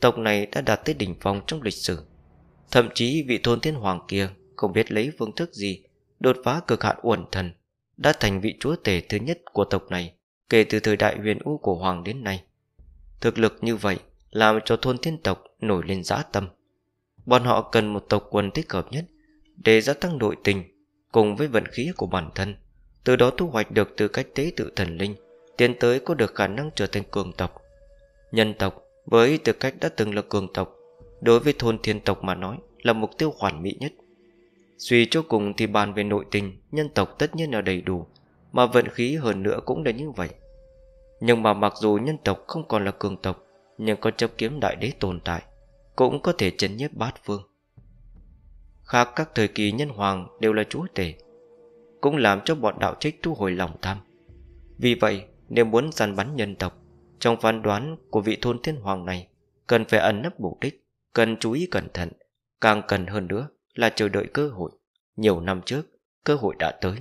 tộc này đã đạt tới đỉnh phong trong lịch sử. Thậm chí vị thôn thiên hoàng kia không biết lấy phương thức gì đột phá cực hạn uẩn thần, đã thành vị chúa tể thứ nhất của tộc này kể từ thời đại huyền u của hoàng đến nay. Thực lực như vậy làm cho thôn thiên tộc nổi lên giá tâm. Bọn họ cần một tộc quân thích hợp nhất để gia tăng nội tình cùng với vận khí của bản thân, từ đó thu hoạch được tư cách tế tự thần linh, tiến tới có được khả năng trở thành cường tộc. Nhân tộc với tư cách đã từng là cường tộc Đối với thôn thiên tộc mà nói Là mục tiêu hoàn mỹ nhất Suy cho cùng thì bàn về nội tình Nhân tộc tất nhiên là đầy đủ Mà vận khí hơn nữa cũng là như vậy Nhưng mà mặc dù nhân tộc không còn là cường tộc Nhưng có chấp kiếm đại đế tồn tại Cũng có thể chấn nhiếp bát phương Khác các thời kỳ nhân hoàng đều là chúa tể Cũng làm cho bọn đạo trích thu hồi lòng tham Vì vậy nếu muốn săn bắn nhân tộc trong phán đoán của vị thôn thiên hoàng này Cần phải ẩn nấp mục đích Cần chú ý cẩn thận Càng cần hơn nữa là chờ đợi cơ hội Nhiều năm trước cơ hội đã tới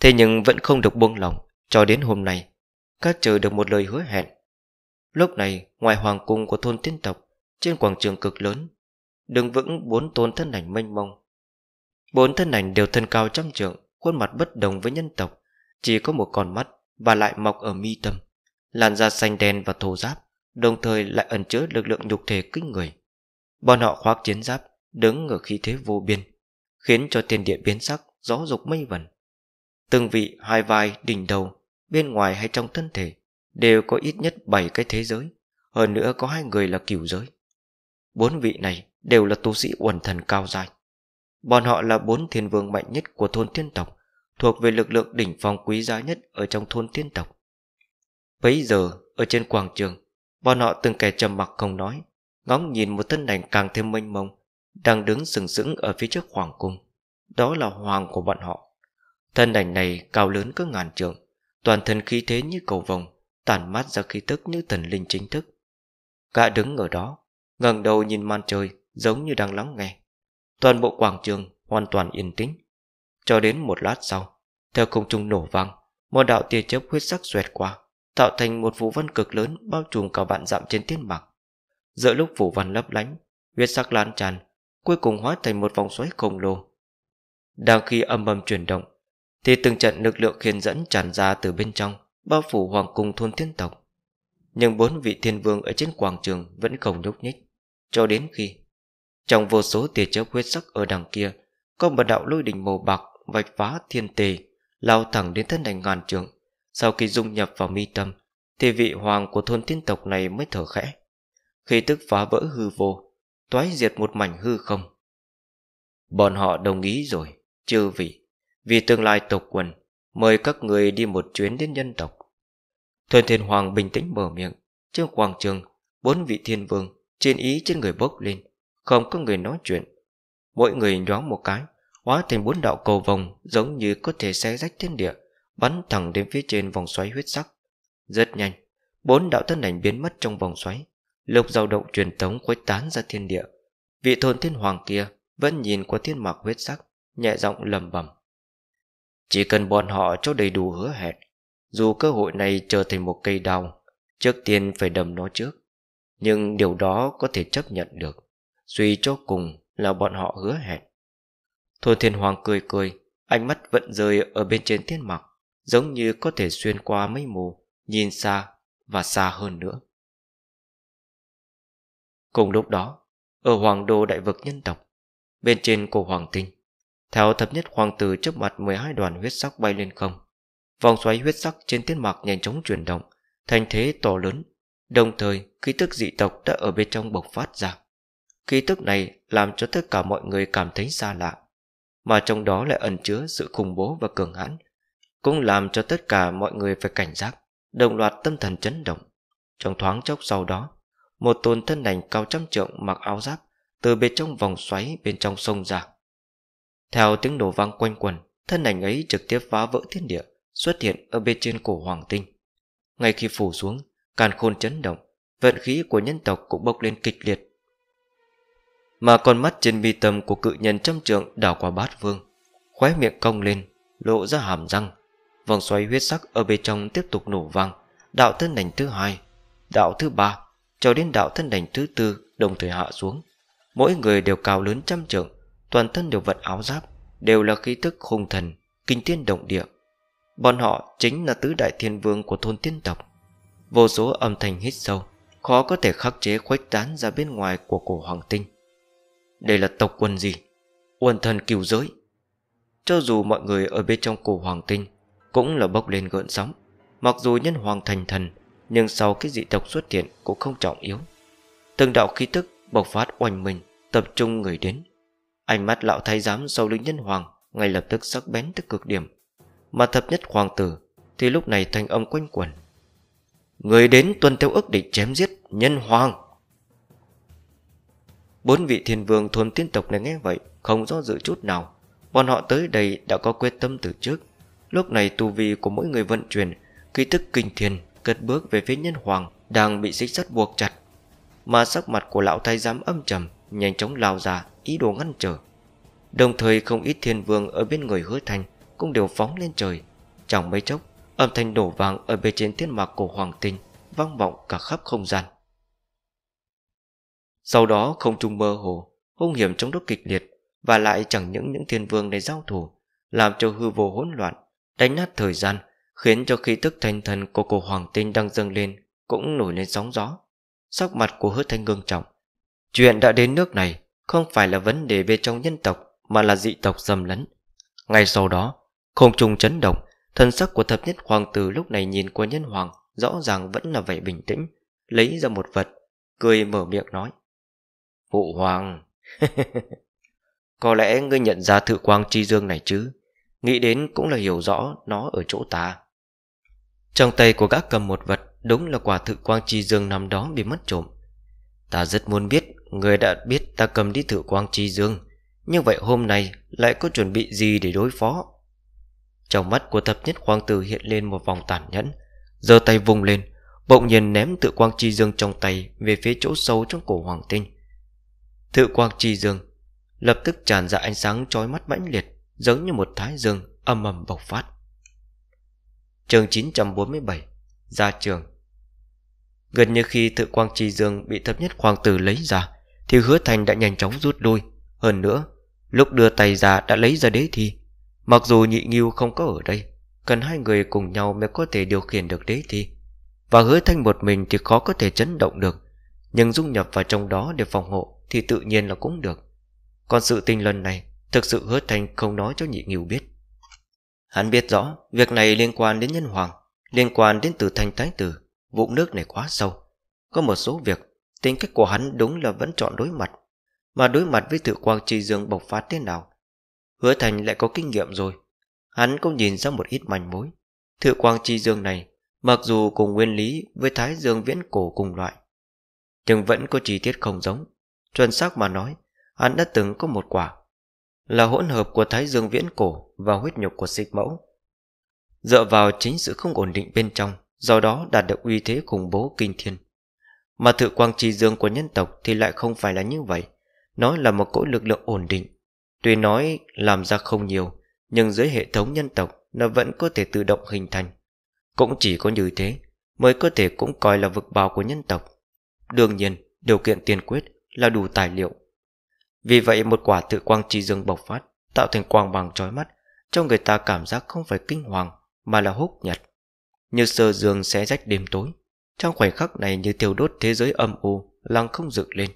Thế nhưng vẫn không được buông lòng Cho đến hôm nay Các chờ được một lời hứa hẹn Lúc này ngoài hoàng cung của thôn tiên tộc Trên quảng trường cực lớn Đứng vững bốn tôn thân ảnh mênh mông Bốn thân ảnh đều thân cao trăm trượng Khuôn mặt bất đồng với nhân tộc Chỉ có một con mắt và lại mọc ở mi tâm làn da xanh đen và thô giáp đồng thời lại ẩn chứa lực lượng nhục thể kinh người bọn họ khoác chiến giáp đứng ở khí thế vô biên khiến cho tiền địa biến sắc gió dục mây vẩn từng vị hai vai đỉnh đầu bên ngoài hay trong thân thể đều có ít nhất bảy cái thế giới hơn nữa có hai người là cửu giới bốn vị này đều là tu sĩ uẩn thần cao dài bọn họ là bốn thiên vương mạnh nhất của thôn thiên tộc thuộc về lực lượng đỉnh phong quý giá nhất ở trong thôn tiên tộc. Bấy giờ, ở trên quảng trường, bọn họ từng kẻ trầm mặc không nói, ngóng nhìn một thân ảnh càng thêm mênh mông, đang đứng sừng sững ở phía trước hoàng cung. Đó là hoàng của bọn họ. Thân ảnh này cao lớn cỡ ngàn trượng, toàn thân khí thế như cầu vồng, tản mát ra khí tức như thần linh chính thức. Gã đứng ở đó, ngẩng đầu nhìn màn trời giống như đang lắng nghe. Toàn bộ quảng trường hoàn toàn yên tĩnh, cho đến một lát sau Theo không trung nổ vang Một đạo tia chớp huyết sắc xoẹt qua Tạo thành một phù văn cực lớn bao trùm cả vạn dặm trên thiên mạc Giữa lúc phù văn lấp lánh Huyết sắc lan tràn Cuối cùng hóa thành một vòng xoáy khổng lồ Đang khi âm âm chuyển động Thì từng trận lực lượng khiên dẫn tràn ra từ bên trong Bao phủ hoàng cung thôn thiên tộc Nhưng bốn vị thiên vương ở trên quảng trường Vẫn không nhúc nhích Cho đến khi trong vô số tia chớp huyết sắc ở đằng kia Có một đạo lôi đỉnh màu bạc vạch phá thiên tề lao thẳng đến thân đành ngàn trường sau khi dung nhập vào mi tâm thì vị hoàng của thôn tiên tộc này mới thở khẽ khi tức phá vỡ hư vô toái diệt một mảnh hư không bọn họ đồng ý rồi chư vị vì tương lai tộc quần mời các người đi một chuyến đến nhân tộc thôn thiên hoàng bình tĩnh mở miệng trương quảng trường bốn vị thiên vương trên ý trên người bốc lên không có người nói chuyện mỗi người nhoáng một cái hóa thành bốn đạo cầu vòng giống như có thể xé rách thiên địa bắn thẳng đến phía trên vòng xoáy huyết sắc rất nhanh bốn đạo thân ảnh biến mất trong vòng xoáy lục dao động truyền tống khuếch tán ra thiên địa vị thôn thiên hoàng kia vẫn nhìn qua thiên mạc huyết sắc nhẹ giọng lầm bầm chỉ cần bọn họ cho đầy đủ hứa hẹn dù cơ hội này trở thành một cây đau trước tiên phải đầm nó trước nhưng điều đó có thể chấp nhận được suy cho cùng là bọn họ hứa hẹn Thôi thiên hoàng cười cười Ánh mắt vẫn rơi ở bên trên thiên mặc Giống như có thể xuyên qua mây mù Nhìn xa và xa hơn nữa Cùng lúc đó Ở hoàng đô đại vực nhân tộc Bên trên cổ hoàng tinh Theo thập nhất hoàng tử trước mặt 12 đoàn huyết sắc bay lên không Vòng xoáy huyết sắc trên tiết mạc nhanh chóng chuyển động Thành thế to lớn Đồng thời khí tức dị tộc đã ở bên trong bộc phát ra Khí tức này làm cho tất cả mọi người cảm thấy xa lạ mà trong đó lại ẩn chứa sự khủng bố và cường hãn, cũng làm cho tất cả mọi người phải cảnh giác, đồng loạt tâm thần chấn động. Trong thoáng chốc sau đó, một tôn thân ảnh cao trăm trượng mặc áo giáp từ bên trong vòng xoáy bên trong sông ra. Theo tiếng nổ vang quanh quần, thân ảnh ấy trực tiếp phá vỡ thiên địa, xuất hiện ở bên trên cổ hoàng tinh. Ngay khi phủ xuống, càn khôn chấn động, vận khí của nhân tộc cũng bốc lên kịch liệt, mà con mắt trên bi tâm của cự nhân trăm trượng đảo qua bát vương khóe miệng cong lên lộ ra hàm răng vòng xoáy huyết sắc ở bên trong tiếp tục nổ vang đạo thân đành thứ hai đạo thứ ba cho đến đạo thân đành thứ tư đồng thời hạ xuống mỗi người đều cao lớn trăm trượng toàn thân đều vận áo giáp đều là khí tức khung thần kinh thiên động địa bọn họ chính là tứ đại thiên vương của thôn tiên tộc vô số âm thanh hít sâu khó có thể khắc chế khuếch tán ra bên ngoài của cổ hoàng tinh đây là tộc quần gì Quần thần cửu giới Cho dù mọi người ở bên trong cổ hoàng tinh Cũng là bốc lên gợn sóng Mặc dù nhân hoàng thành thần Nhưng sau cái dị tộc xuất hiện cũng không trọng yếu Từng đạo khí tức bộc phát oanh mình Tập trung người đến Ánh mắt lão thái giám sau lưng nhân hoàng Ngay lập tức sắc bén tới cực điểm Mà thập nhất hoàng tử Thì lúc này thanh âm quanh quẩn Người đến tuân theo ước định chém giết nhân hoàng Bốn vị thiên vương thôn tiên tộc này nghe vậy Không do dự chút nào Bọn họ tới đây đã có quyết tâm từ trước Lúc này tu vi của mỗi người vận chuyển Ký tức kinh thiên Cất bước về phía nhân hoàng Đang bị xích sắt buộc chặt Mà sắc mặt của lão thái giám âm trầm Nhanh chóng lao ra ý đồ ngăn trở Đồng thời không ít thiên vương ở bên người hứa thành Cũng đều phóng lên trời Chẳng mấy chốc âm thanh đổ vàng Ở bên trên thiên mạc của hoàng tinh Vang vọng cả khắp không gian sau đó không trung mơ hồ, hung hiểm trong đốc kịch liệt và lại chẳng những những thiên vương này giao thủ, làm cho hư vô hỗn loạn, đánh nát thời gian, khiến cho khí tức thanh thần của cổ hoàng tinh đang dâng lên cũng nổi lên sóng gió. Sắc mặt của hứa thanh ngưng trọng. Chuyện đã đến nước này không phải là vấn đề về trong nhân tộc mà là dị tộc xâm lấn. Ngay sau đó, không trung chấn động, thần sắc của thập nhất hoàng tử lúc này nhìn qua nhân hoàng rõ ràng vẫn là vẻ bình tĩnh, lấy ra một vật, cười mở miệng nói. Phụ hoàng Có lẽ ngươi nhận ra thự quang chi dương này chứ Nghĩ đến cũng là hiểu rõ Nó ở chỗ ta Trong tay của gã cầm một vật Đúng là quả thự quang chi dương nằm đó bị mất trộm Ta rất muốn biết Người đã biết ta cầm đi thử quang chi dương Như vậy hôm nay Lại có chuẩn bị gì để đối phó Trong mắt của thập nhất hoàng tử hiện lên một vòng tàn nhẫn giơ tay vùng lên Bỗng nhiên ném tự quang chi dương trong tay Về phía chỗ sâu trong cổ hoàng tinh Thự quang chi dương Lập tức tràn ra ánh sáng trói mắt mãnh liệt Giống như một thái dương âm ầm bộc phát Trường 947 Ra trường Gần như khi tự quang chi dương bị thập nhất hoàng tử lấy ra Thì hứa thành đã nhanh chóng rút lui Hơn nữa Lúc đưa tay ra đã lấy ra đế thi Mặc dù nhị nghiêu không có ở đây Cần hai người cùng nhau mới có thể điều khiển được đế thi Và hứa thanh một mình thì khó có thể chấn động được Nhưng dung nhập vào trong đó để phòng hộ thì tự nhiên là cũng được. Còn sự tình lần này thực sự hứa thành không nói cho nhị nghiêu biết. Hắn biết rõ việc này liên quan đến nhân hoàng, liên quan đến từ thanh thái tử, vụ nước này quá sâu. Có một số việc, tính cách của hắn đúng là vẫn chọn đối mặt, mà đối mặt với tự quang trì dương bộc phát thế nào. Hứa thành lại có kinh nghiệm rồi, hắn cũng nhìn ra một ít manh mối. Thự quang chi dương này, mặc dù cùng nguyên lý với thái dương viễn cổ cùng loại, nhưng vẫn có chi tiết không giống. Chuẩn xác mà nói, hắn đã từng có một quả. Là hỗn hợp của thái dương viễn cổ và huyết nhục của dịch mẫu. Dựa vào chính sự không ổn định bên trong, do đó đạt được uy thế khủng bố kinh thiên. Mà thự quang trì dương của nhân tộc thì lại không phải là như vậy. Nó là một cỗ lực lượng ổn định. Tuy nói làm ra không nhiều, nhưng dưới hệ thống nhân tộc nó vẫn có thể tự động hình thành. Cũng chỉ có như thế mới có thể cũng coi là vực bào của nhân tộc. Đương nhiên, điều kiện tiền quyết là đủ tài liệu. Vì vậy một quả tự quang chi dương bộc phát tạo thành quang bằng trói mắt cho người ta cảm giác không phải kinh hoàng mà là húc nhật. Như sơ dương xé rách đêm tối, trong khoảnh khắc này như thiêu đốt thế giới âm u lăng không dựng lên.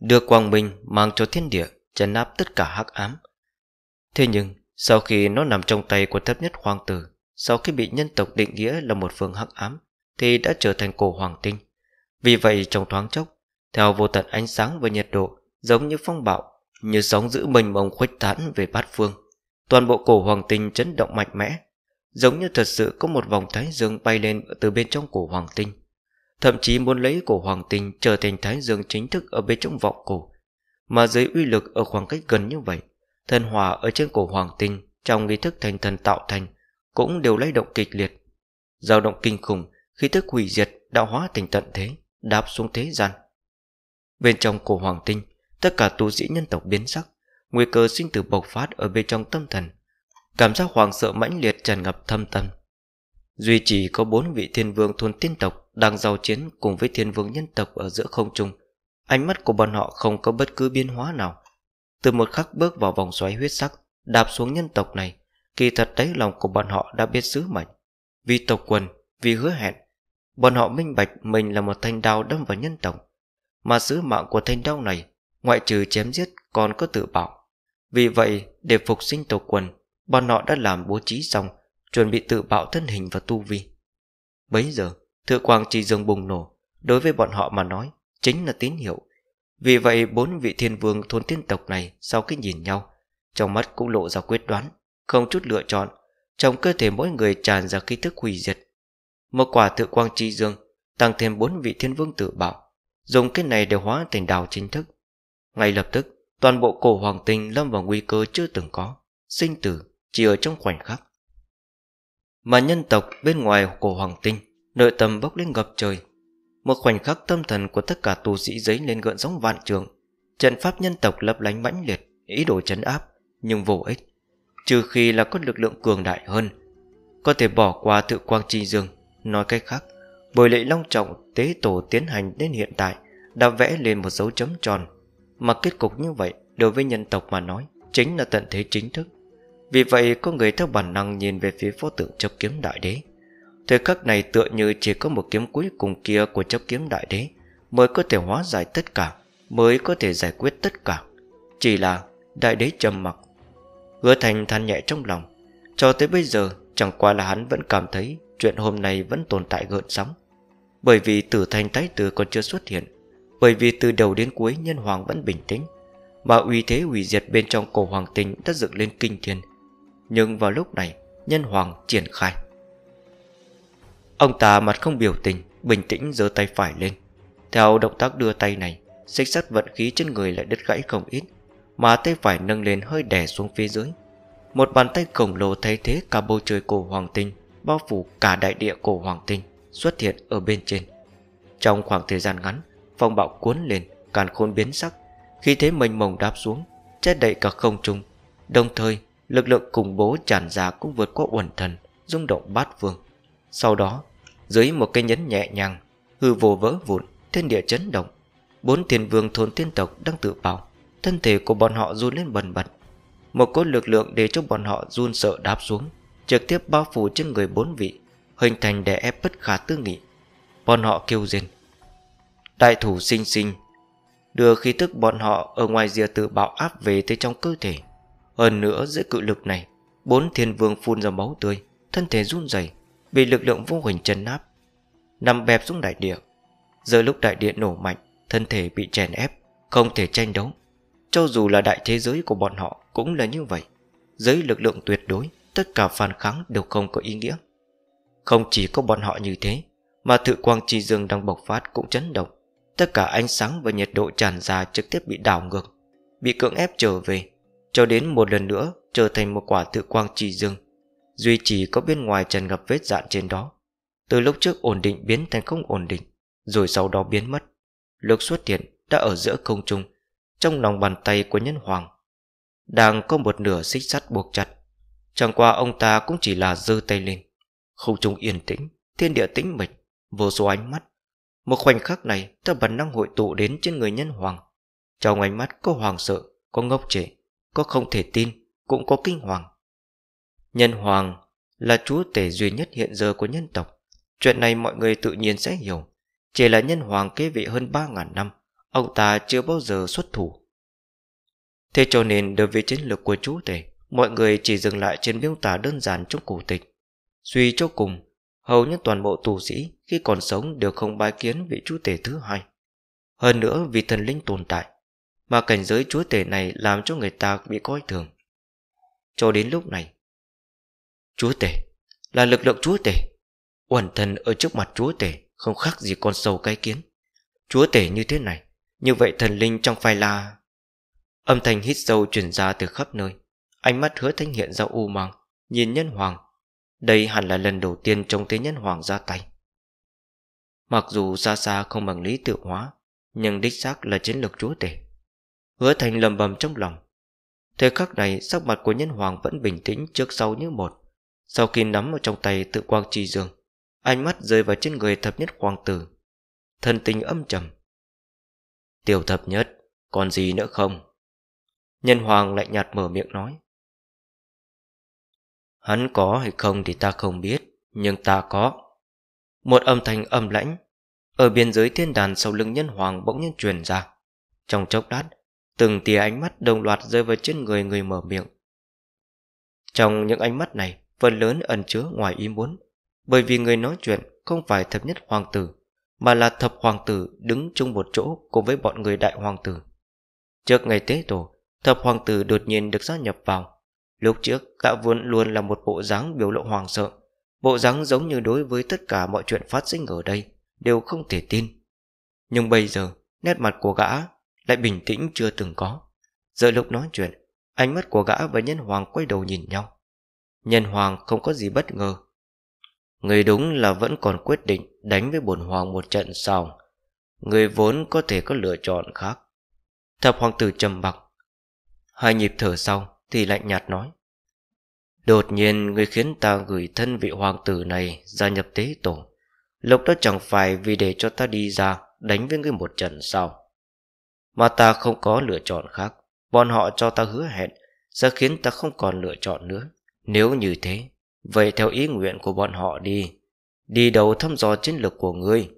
Đưa quang minh mang cho thiên địa chấn áp tất cả hắc ám. Thế nhưng sau khi nó nằm trong tay của thấp nhất hoàng tử, sau khi bị nhân tộc định nghĩa là một phương hắc ám thì đã trở thành cổ hoàng tinh. Vì vậy trong thoáng chốc theo vô tận ánh sáng và nhiệt độ giống như phong bạo như sóng giữ mình mông khuếch tán về bát phương toàn bộ cổ hoàng tinh chấn động mạnh mẽ giống như thật sự có một vòng thái dương bay lên từ bên trong cổ hoàng tinh thậm chí muốn lấy cổ hoàng tinh trở thành thái dương chính thức ở bên trong vọng cổ mà dưới uy lực ở khoảng cách gần như vậy thần hỏa ở trên cổ hoàng tinh trong nghi thức thành thần tạo thành cũng đều lay động kịch liệt dao động kinh khủng khi thức hủy diệt đạo hóa thành tận thế đáp xuống thế gian Bên trong cổ hoàng tinh Tất cả tu sĩ nhân tộc biến sắc Nguy cơ sinh tử bộc phát ở bên trong tâm thần Cảm giác hoàng sợ mãnh liệt tràn ngập thâm tâm Duy chỉ có bốn vị thiên vương thôn tiên tộc Đang giao chiến cùng với thiên vương nhân tộc ở giữa không trung Ánh mắt của bọn họ không có bất cứ biến hóa nào Từ một khắc bước vào vòng xoáy huyết sắc Đạp xuống nhân tộc này Kỳ thật đáy lòng của bọn họ đã biết sứ mệnh Vì tộc quần, vì hứa hẹn Bọn họ minh bạch mình là một thanh đao đâm vào nhân tộc mà sứ mạng của thanh đau này Ngoại trừ chém giết còn có tự bảo Vì vậy để phục sinh tổ quần Bọn họ đã làm bố trí xong Chuẩn bị tự bạo thân hình và tu vi Bấy giờ Thượng Quang Trì Dương bùng nổ Đối với bọn họ mà nói Chính là tín hiệu Vì vậy bốn vị thiên vương thôn tiên tộc này Sau khi nhìn nhau Trong mắt cũng lộ ra quyết đoán Không chút lựa chọn Trong cơ thể mỗi người tràn ra khí thức hủy diệt Một quả thượng quang chi dương Tăng thêm bốn vị thiên vương tự bảo dùng cái này để hóa thành đào chính thức. Ngay lập tức, toàn bộ cổ hoàng tinh lâm vào nguy cơ chưa từng có, sinh tử chỉ ở trong khoảnh khắc. Mà nhân tộc bên ngoài cổ hoàng tinh, nội tâm bốc lên ngập trời. Một khoảnh khắc tâm thần của tất cả tu sĩ giấy lên gợn sóng vạn trường. Trận pháp nhân tộc lập lánh mãnh liệt, ý đồ chấn áp, nhưng vô ích. Trừ khi là có lực lượng cường đại hơn, có thể bỏ qua tự quang chi dương. Nói cách khác, bồi lệ long trọng tế tổ tiến hành đến hiện tại đã vẽ lên một dấu chấm tròn mà kết cục như vậy đối với nhân tộc mà nói chính là tận thế chính thức vì vậy có người theo bản năng nhìn về phía pho tượng chấp kiếm đại đế thời khắc này tựa như chỉ có một kiếm cuối cùng kia của chấp kiếm đại đế mới có thể hóa giải tất cả mới có thể giải quyết tất cả chỉ là đại đế trầm mặc hứa thành than nhẹ trong lòng cho tới bây giờ chẳng qua là hắn vẫn cảm thấy chuyện hôm nay vẫn tồn tại gợn sóng bởi vì tử thành thái tử còn chưa xuất hiện, bởi vì từ đầu đến cuối nhân hoàng vẫn bình tĩnh, mà uy thế hủy diệt bên trong cổ hoàng tinh đã dựng lên kinh thiên. Nhưng vào lúc này, nhân hoàng triển khai. Ông ta mặt không biểu tình, bình tĩnh giơ tay phải lên. Theo động tác đưa tay này, xích sắt vận khí trên người lại đứt gãy không ít, mà tay phải nâng lên hơi đè xuống phía dưới. Một bàn tay khổng lồ thay thế cả bầu trời cổ hoàng tinh, bao phủ cả đại địa cổ hoàng tinh xuất hiện ở bên trên Trong khoảng thời gian ngắn Phong bạo cuốn lên càn khôn biến sắc Khi thế mênh mông đáp xuống Che đậy cả không trung Đồng thời lực lượng khủng bố tràn ra Cũng vượt qua uẩn thần rung động bát vương Sau đó dưới một cái nhấn nhẹ nhàng Hư vô vỡ vụn Thiên địa chấn động Bốn thiên vương thôn tiên tộc đang tự bảo Thân thể của bọn họ run lên bần bật Một cốt lực lượng để cho bọn họ run sợ đáp xuống Trực tiếp bao phủ trên người bốn vị hình thành đè ép bất khả tư nghị Bọn họ kêu rên Đại thủ sinh sinh Đưa khí tức bọn họ ở ngoài rìa tự bạo áp về tới trong cơ thể Hơn nữa giữa cự lực này Bốn thiên vương phun ra máu tươi Thân thể run rẩy Bị lực lượng vô hình chấn áp Nằm bẹp xuống đại địa Giờ lúc đại địa nổ mạnh Thân thể bị chèn ép Không thể tranh đấu Cho dù là đại thế giới của bọn họ Cũng là như vậy Dưới lực lượng tuyệt đối Tất cả phản kháng đều không có ý nghĩa không chỉ có bọn họ như thế Mà thự quang chi dương đang bộc phát cũng chấn động Tất cả ánh sáng và nhiệt độ tràn ra trực tiếp bị đảo ngược Bị cưỡng ép trở về Cho đến một lần nữa trở thành một quả tự quang trì dương Duy chỉ có bên ngoài trần ngập vết dạn trên đó Từ lúc trước ổn định biến thành không ổn định Rồi sau đó biến mất Lực xuất hiện đã ở giữa không trung Trong lòng bàn tay của nhân hoàng Đang có một nửa xích sắt buộc chặt Chẳng qua ông ta cũng chỉ là dư tay lên không trung yên tĩnh Thiên địa tĩnh mịch Vô số ánh mắt Một khoảnh khắc này Ta bản năng hội tụ đến trên người nhân hoàng Trong ánh mắt có hoàng sợ Có ngốc trệ Có không thể tin Cũng có kinh hoàng Nhân hoàng là chúa tể duy nhất hiện giờ của nhân tộc Chuyện này mọi người tự nhiên sẽ hiểu Chỉ là nhân hoàng kế vị hơn ba ngàn năm Ông ta chưa bao giờ xuất thủ Thế cho nên đối với chiến lược của chú tể Mọi người chỉ dừng lại trên miêu tả đơn giản trong cổ tịch Suy cho cùng, hầu như toàn bộ tù sĩ khi còn sống đều không bái kiến vị chúa tể thứ hai. Hơn nữa vì thần linh tồn tại, mà cảnh giới chúa tể này làm cho người ta bị coi thường. Cho đến lúc này, chúa tể là lực lượng chúa tể. Uẩn thần ở trước mặt chúa tể không khác gì con sâu cái kiến. Chúa tể như thế này, như vậy thần linh trong phai la... Âm thanh hít sâu truyền ra từ khắp nơi. Ánh mắt hứa thanh hiện ra u mang, nhìn nhân hoàng đây hẳn là lần đầu tiên trong thế nhân hoàng ra tay Mặc dù xa xa không bằng lý tự hóa Nhưng đích xác là chiến lược chúa tể Hứa thành lầm bầm trong lòng Thời khắc này sắc mặt của nhân hoàng vẫn bình tĩnh trước sau như một Sau khi nắm ở trong tay tự quang trì dương Ánh mắt rơi vào trên người thập nhất hoàng tử Thần tình âm trầm Tiểu thập nhất Còn gì nữa không Nhân hoàng lại nhạt mở miệng nói Hắn có hay không thì ta không biết Nhưng ta có Một âm thanh âm lãnh Ở biên giới thiên đàn sau lưng nhân hoàng bỗng nhiên truyền ra Trong chốc lát Từng tia ánh mắt đồng loạt rơi vào trên người người mở miệng Trong những ánh mắt này Phần lớn ẩn chứa ngoài ý muốn Bởi vì người nói chuyện Không phải thập nhất hoàng tử Mà là thập hoàng tử đứng chung một chỗ Cùng với bọn người đại hoàng tử Trước ngày tế tổ Thập hoàng tử đột nhiên được gia nhập vào Lúc trước tạ vốn luôn là một bộ dáng biểu lộ hoàng sợ Bộ dáng giống như đối với tất cả mọi chuyện phát sinh ở đây Đều không thể tin Nhưng bây giờ nét mặt của gã lại bình tĩnh chưa từng có Giờ lúc nói chuyện Ánh mắt của gã và nhân hoàng quay đầu nhìn nhau Nhân hoàng không có gì bất ngờ Người đúng là vẫn còn quyết định đánh với bổn hoàng một trận sao Người vốn có thể có lựa chọn khác Thập hoàng tử trầm mặc Hai nhịp thở sau thì lạnh nhạt nói Đột nhiên người khiến ta gửi thân vị hoàng tử này gia nhập tế tổ Lộc đó chẳng phải vì để cho ta đi ra đánh với ngươi một trận sao Mà ta không có lựa chọn khác Bọn họ cho ta hứa hẹn sẽ khiến ta không còn lựa chọn nữa Nếu như thế Vậy theo ý nguyện của bọn họ đi Đi đầu thăm dò chiến lược của ngươi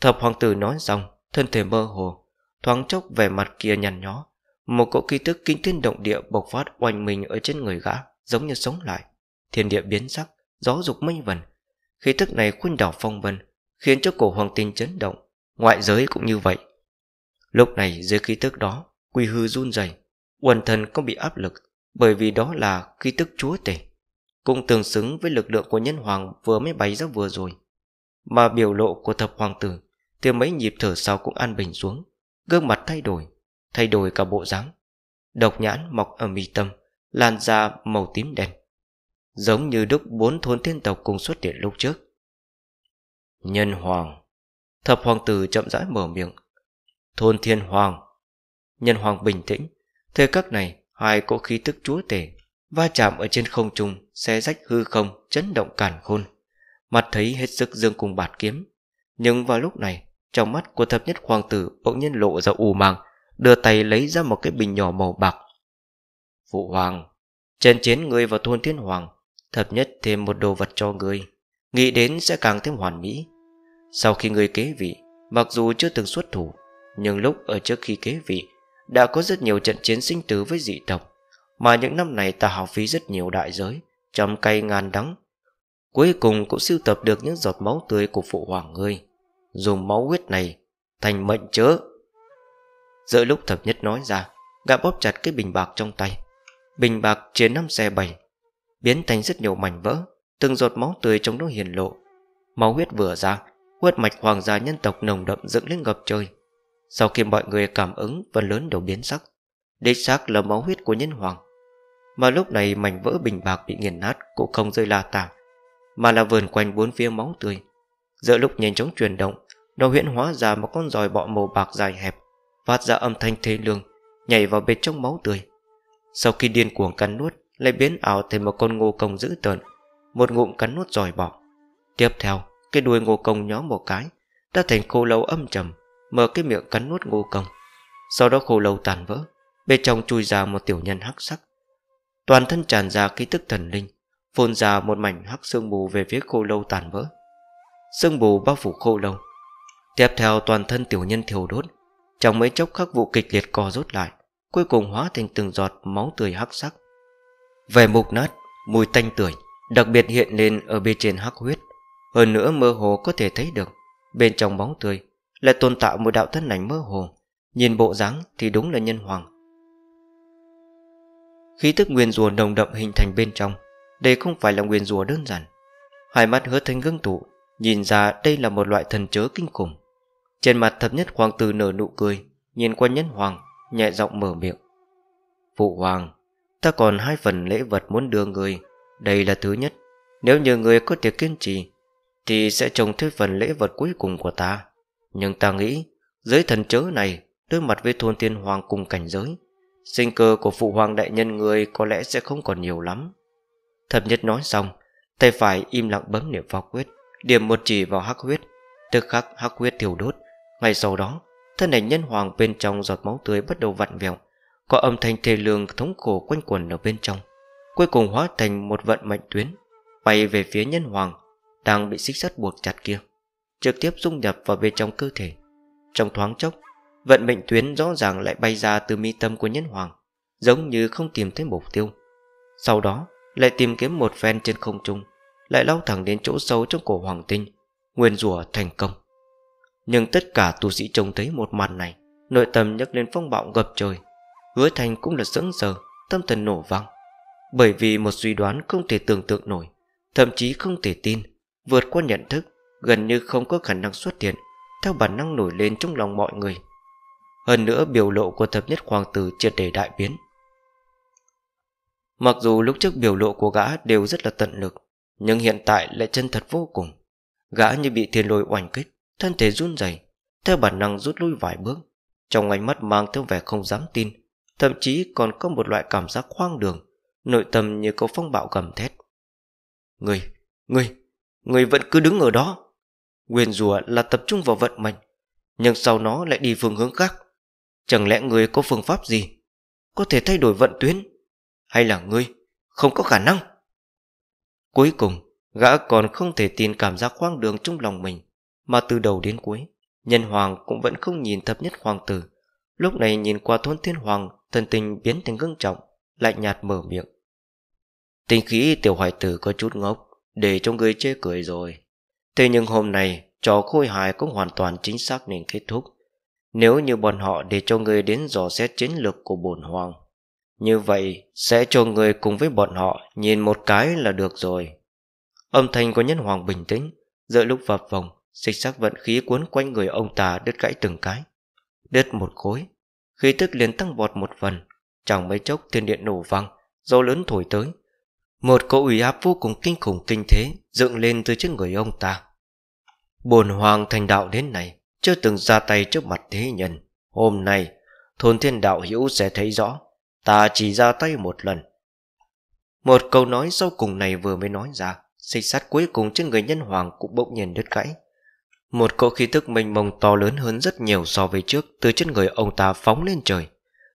Thập hoàng tử nói xong Thân thể mơ hồ Thoáng chốc vẻ mặt kia nhăn nhó một cỗ khí tức kinh thiên động địa bộc phát oanh mình ở trên người gã, giống như sống lại. Thiên địa biến sắc, gió dục mênh vần. Khí tức này khuynh đảo phong vân, khiến cho cổ hoàng tinh chấn động. Ngoại giới cũng như vậy. Lúc này dưới khí tức đó, quy hư run rẩy Quần thần không bị áp lực, bởi vì đó là khí tức chúa tể. Cũng tương xứng với lực lượng của nhân hoàng vừa mới bay ra vừa rồi. Mà biểu lộ của thập hoàng tử, từ mấy nhịp thở sau cũng an bình xuống, gương mặt thay đổi, thay đổi cả bộ dáng. Độc nhãn mọc ở mi tâm, lan ra màu tím đen. Giống như đúc bốn thôn tiên tộc cùng xuất hiện lúc trước. Nhân hoàng. Thập hoàng tử chậm rãi mở miệng. Thôn thiên hoàng. Nhân hoàng bình tĩnh. Thời khắc này, hai cỗ khí tức chúa tể va chạm ở trên không trung, xé rách hư không, chấn động cản khôn. Mặt thấy hết sức dương cùng bạt kiếm. Nhưng vào lúc này, trong mắt của thập nhất hoàng tử bỗng nhiên lộ ra u màng, đưa tay lấy ra một cái bình nhỏ màu bạc. Phụ hoàng, trên chiến ngươi vào thôn thiên hoàng, thập nhất thêm một đồ vật cho ngươi, nghĩ đến sẽ càng thêm hoàn mỹ. Sau khi ngươi kế vị, mặc dù chưa từng xuất thủ, nhưng lúc ở trước khi kế vị, đã có rất nhiều trận chiến sinh tử với dị tộc, mà những năm này ta học phí rất nhiều đại giới, trăm cây ngàn đắng. Cuối cùng cũng sưu tập được những giọt máu tươi của phụ hoàng ngươi. Dùng máu huyết này thành mệnh chớ Giữa lúc thập nhất nói ra Gã bóp chặt cái bình bạc trong tay Bình bạc chia năm xe bảy Biến thành rất nhiều mảnh vỡ Từng giọt máu tươi trong đó hiền lộ Máu huyết vừa ra Huyết mạch hoàng gia nhân tộc nồng đậm dựng lên ngập trời Sau khi mọi người cảm ứng Phần lớn đều biến sắc Đích xác là máu huyết của nhân hoàng Mà lúc này mảnh vỡ bình bạc bị nghiền nát Cũng không rơi la tả Mà là vườn quanh bốn phía máu tươi Giữa lúc nhanh chóng chuyển động Nó huyễn hóa ra một con giòi bọ màu bạc dài hẹp phát ra âm thanh thê lương, nhảy vào bên trong máu tươi. Sau khi điên cuồng cắn nuốt, lại biến ảo thành một con ngô công dữ tợn, một ngụm cắn nuốt giỏi bỏ. Tiếp theo, cái đuôi ngô công nhó một cái, đã thành khô lâu âm trầm, mở cái miệng cắn nuốt ngô công. Sau đó khô lâu tàn vỡ, bên trong chui ra một tiểu nhân hắc sắc. Toàn thân tràn ra khí tức thần linh, phun ra một mảnh hắc sương mù về phía khô lâu tàn vỡ. Sương mù bao phủ khô lâu. Tiếp theo toàn thân tiểu nhân thiêu đốt, trong mấy chốc khắc vụ kịch liệt co rút lại Cuối cùng hóa thành từng giọt máu tươi hắc sắc Về mục nát Mùi tanh tưởi Đặc biệt hiện lên ở bên trên hắc huyết Hơn nữa mơ hồ có thể thấy được Bên trong bóng tươi Lại tồn tại một đạo thân ảnh mơ hồ Nhìn bộ dáng thì đúng là nhân hoàng Khí tức nguyên rùa nồng đậm hình thành bên trong Đây không phải là nguyên rùa đơn giản Hai mắt hứa thanh gương tụ Nhìn ra đây là một loại thần chớ kinh khủng trên mặt thập nhất hoàng tử nở nụ cười Nhìn quan nhân hoàng Nhẹ giọng mở miệng Phụ hoàng Ta còn hai phần lễ vật muốn đưa người Đây là thứ nhất Nếu như người có thể kiên trì Thì sẽ trồng thêm phần lễ vật cuối cùng của ta Nhưng ta nghĩ Giới thần chớ này Đối mặt với thôn tiên hoàng cùng cảnh giới Sinh cơ của phụ hoàng đại nhân người Có lẽ sẽ không còn nhiều lắm Thập nhất nói xong Tay phải im lặng bấm niệm vào quyết Điểm một chỉ vào hắc huyết Tức khắc hắc huyết thiêu đốt ngay sau đó Thân ảnh nhân hoàng bên trong giọt máu tươi bắt đầu vặn vẹo Có âm thanh thê lương thống cổ quanh quẩn ở bên trong Cuối cùng hóa thành một vận mệnh tuyến Bay về phía nhân hoàng Đang bị xích sắt buộc chặt kia Trực tiếp dung nhập vào bên trong cơ thể Trong thoáng chốc Vận mệnh tuyến rõ ràng lại bay ra từ mi tâm của nhân hoàng Giống như không tìm thấy mục tiêu Sau đó lại tìm kiếm một phen trên không trung Lại lao thẳng đến chỗ sâu trong cổ hoàng tinh Nguyên rủa thành công nhưng tất cả tu sĩ trông thấy một màn này Nội tâm nhấc lên phong bạo gập trời Hứa thành cũng là sững sờ Tâm thần nổ vang Bởi vì một suy đoán không thể tưởng tượng nổi Thậm chí không thể tin Vượt qua nhận thức Gần như không có khả năng xuất hiện Theo bản năng nổi lên trong lòng mọi người Hơn nữa biểu lộ của thập nhất hoàng tử triệt để đại biến Mặc dù lúc trước biểu lộ của gã đều rất là tận lực Nhưng hiện tại lại chân thật vô cùng Gã như bị thiên lôi oanh kích Thân thể run rẩy Theo bản năng rút lui vài bước Trong ánh mắt mang theo vẻ không dám tin Thậm chí còn có một loại cảm giác khoang đường Nội tâm như có phong bạo gầm thét Người, người, người vẫn cứ đứng ở đó Nguyên rùa là tập trung vào vận mệnh Nhưng sau nó lại đi phương hướng khác Chẳng lẽ người có phương pháp gì Có thể thay đổi vận tuyến Hay là ngươi không có khả năng Cuối cùng Gã còn không thể tin cảm giác khoang đường trong lòng mình mà từ đầu đến cuối Nhân hoàng cũng vẫn không nhìn thập nhất hoàng tử Lúc này nhìn qua thôn thiên hoàng Thần tình biến thành gương trọng Lạnh nhạt mở miệng Tình khí tiểu hoài tử có chút ngốc Để cho người chê cười rồi Thế nhưng hôm nay Trò khôi hài cũng hoàn toàn chính xác nên kết thúc Nếu như bọn họ để cho người đến dò xét chiến lược của bổn hoàng Như vậy Sẽ cho người cùng với bọn họ Nhìn một cái là được rồi Âm thanh của nhân hoàng bình tĩnh Giữa lúc vào vòng Xích sắc vận khí cuốn quanh người ông ta đứt gãy từng cái Đứt một khối Khí tức liền tăng vọt một phần Chẳng mấy chốc thiên điện nổ vang Gió lớn thổi tới Một cỗ ủy áp vô cùng kinh khủng kinh thế Dựng lên từ trước người ông ta Bồn hoàng thành đạo đến này Chưa từng ra tay trước mặt thế nhân Hôm nay Thôn thiên đạo hữu sẽ thấy rõ Ta chỉ ra tay một lần Một câu nói sau cùng này vừa mới nói ra Xích sắt cuối cùng trên người nhân hoàng cũng bỗng nhiên đứt gãy một cỗ khí tức mênh mông to lớn hơn rất nhiều so với trước từ chân người ông ta phóng lên trời.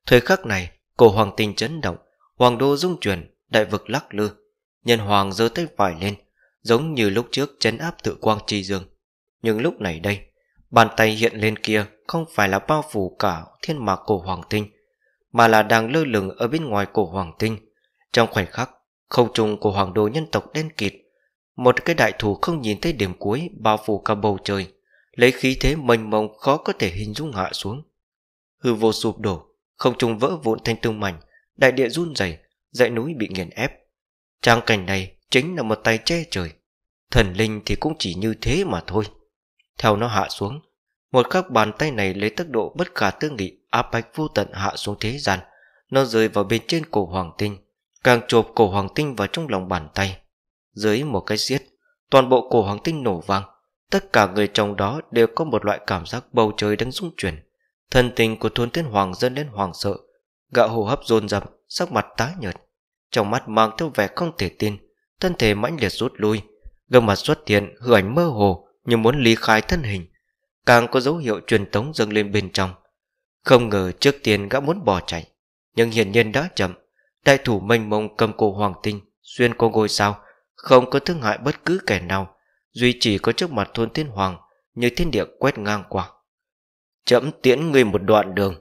Thời khắc này, cổ hoàng tinh chấn động, hoàng đô rung chuyển, đại vực lắc lư. Nhân hoàng giơ tay phải lên, giống như lúc trước chấn áp tự quang trì dương. Nhưng lúc này đây, bàn tay hiện lên kia không phải là bao phủ cả thiên mạc cổ hoàng tinh, mà là đang lơ lửng ở bên ngoài cổ hoàng tinh. Trong khoảnh khắc, không trung của hoàng đô nhân tộc đen kịt một cái đại thủ không nhìn thấy điểm cuối bao phủ cả bầu trời, lấy khí thế mênh mông khó có thể hình dung hạ xuống. Hư vô sụp đổ, không trung vỡ vụn thành tương mảnh, đại địa run rẩy, dãy núi bị nghiền ép. Trang cảnh này chính là một tay che trời. Thần linh thì cũng chỉ như thế mà thôi. Theo nó hạ xuống, một khắc bàn tay này lấy tốc độ bất khả tư nghị áp bách vô tận hạ xuống thế gian. Nó rơi vào bên trên cổ hoàng tinh, càng chộp cổ hoàng tinh vào trong lòng bàn tay. Dưới một cái giết Toàn bộ cổ hoàng tinh nổ vang Tất cả người trong đó đều có một loại cảm giác bầu trời đang rung chuyển Thần tình của thôn tiên hoàng dâng lên hoàng sợ Gã hồ hấp dồn dập Sắc mặt tái nhợt Trong mắt mang theo vẻ không thể tin Thân thể mãnh liệt rút lui Gương mặt xuất hiện hư ảnh mơ hồ Như muốn lý khai thân hình Càng có dấu hiệu truyền tống dâng lên bên trong Không ngờ trước tiên gã muốn bỏ chạy Nhưng hiển nhiên đã chậm Đại thủ mênh mông cầm cổ hoàng tinh Xuyên qua ngôi sao không có thương hại bất cứ kẻ nào duy chỉ có trước mặt thôn thiên hoàng như thiên địa quét ngang qua chậm tiễn người một đoạn đường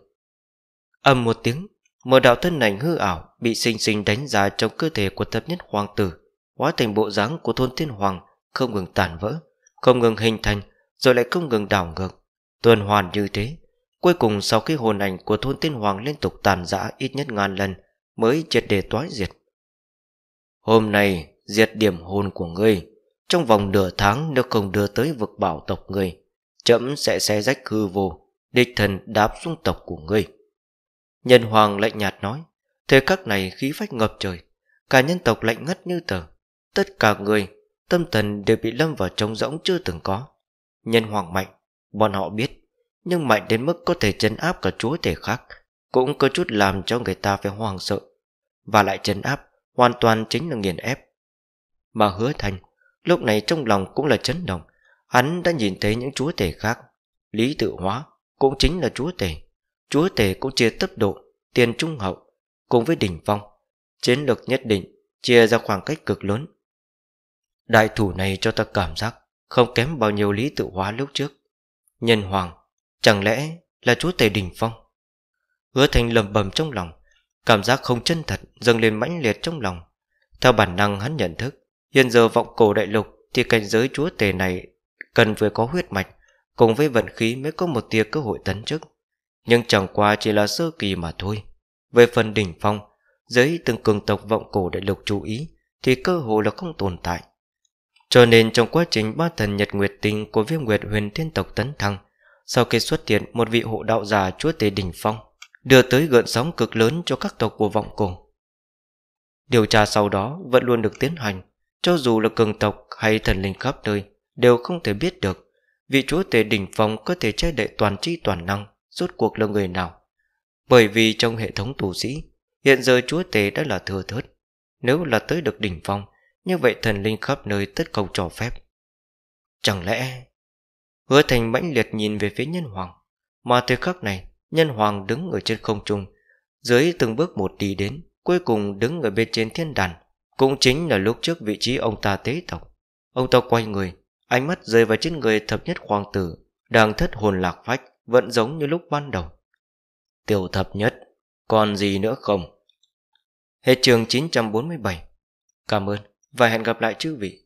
ầm một tiếng một đạo thân ảnh hư ảo bị sinh sinh đánh giá trong cơ thể của thập nhất hoàng tử hóa thành bộ dáng của thôn thiên hoàng không ngừng tàn vỡ không ngừng hình thành rồi lại không ngừng đảo ngược tuần hoàn như thế cuối cùng sau khi hồn ảnh của thôn thiên hoàng liên tục tàn giã ít nhất ngàn lần mới triệt đề toái diệt hôm nay Diệt điểm hồn của ngươi Trong vòng nửa tháng nếu không đưa tới vực bảo tộc ngươi Chậm sẽ xé rách hư vô Địch thần đáp xuống tộc của ngươi Nhân hoàng lạnh nhạt nói Thế các này khí phách ngập trời Cả nhân tộc lạnh ngắt như tờ Tất cả người Tâm thần đều bị lâm vào trống rỗng chưa từng có Nhân hoàng mạnh Bọn họ biết Nhưng mạnh đến mức có thể chấn áp cả chúa thể khác Cũng có chút làm cho người ta phải hoang sợ Và lại chấn áp Hoàn toàn chính là nghiền ép mà hứa thành Lúc này trong lòng cũng là chấn động Hắn đã nhìn thấy những chúa tể khác Lý tự hóa cũng chính là chúa tể Chúa tể cũng chia tốc độ Tiền trung hậu cùng với đỉnh phong Chiến lược nhất định Chia ra khoảng cách cực lớn Đại thủ này cho ta cảm giác Không kém bao nhiêu lý tự hóa lúc trước Nhân hoàng Chẳng lẽ là chúa tể đỉnh phong Hứa thành lầm bầm trong lòng Cảm giác không chân thật dâng lên mãnh liệt trong lòng Theo bản năng hắn nhận thức Hiện giờ vọng cổ đại lục thì cảnh giới chúa tể này cần phải có huyết mạch cùng với vận khí mới có một tia cơ hội tấn chức. Nhưng chẳng qua chỉ là sơ kỳ mà thôi. Về phần đỉnh phong, dưới từng cường tộc vọng cổ đại lục chú ý thì cơ hội là không tồn tại. Cho nên trong quá trình ba thần nhật nguyệt tinh của viêm nguyệt huyền thiên tộc tấn thăng, sau khi xuất hiện một vị hộ đạo giả chúa tể đỉnh phong, đưa tới gợn sóng cực lớn cho các tộc của vọng cổ. Điều tra sau đó vẫn luôn được tiến hành cho dù là cường tộc hay thần linh khắp nơi Đều không thể biết được Vị chúa tể đỉnh phong có thể che đậy toàn trí toàn năng Rốt cuộc là người nào Bởi vì trong hệ thống tù sĩ Hiện giờ chúa tể đã là thừa thớt Nếu là tới được đỉnh phong Như vậy thần linh khắp nơi tất cầu cho phép Chẳng lẽ Hứa thành mãnh liệt nhìn về phía nhân hoàng Mà thời khắc này Nhân hoàng đứng ở trên không trung Dưới từng bước một đi đến Cuối cùng đứng ở bên trên thiên đàn cũng chính là lúc trước vị trí ông ta tế tộc Ông ta quay người Ánh mắt rơi vào trên người thập nhất hoàng tử Đang thất hồn lạc phách Vẫn giống như lúc ban đầu Tiểu thập nhất Còn gì nữa không Hết trường 947 Cảm ơn và hẹn gặp lại chư vị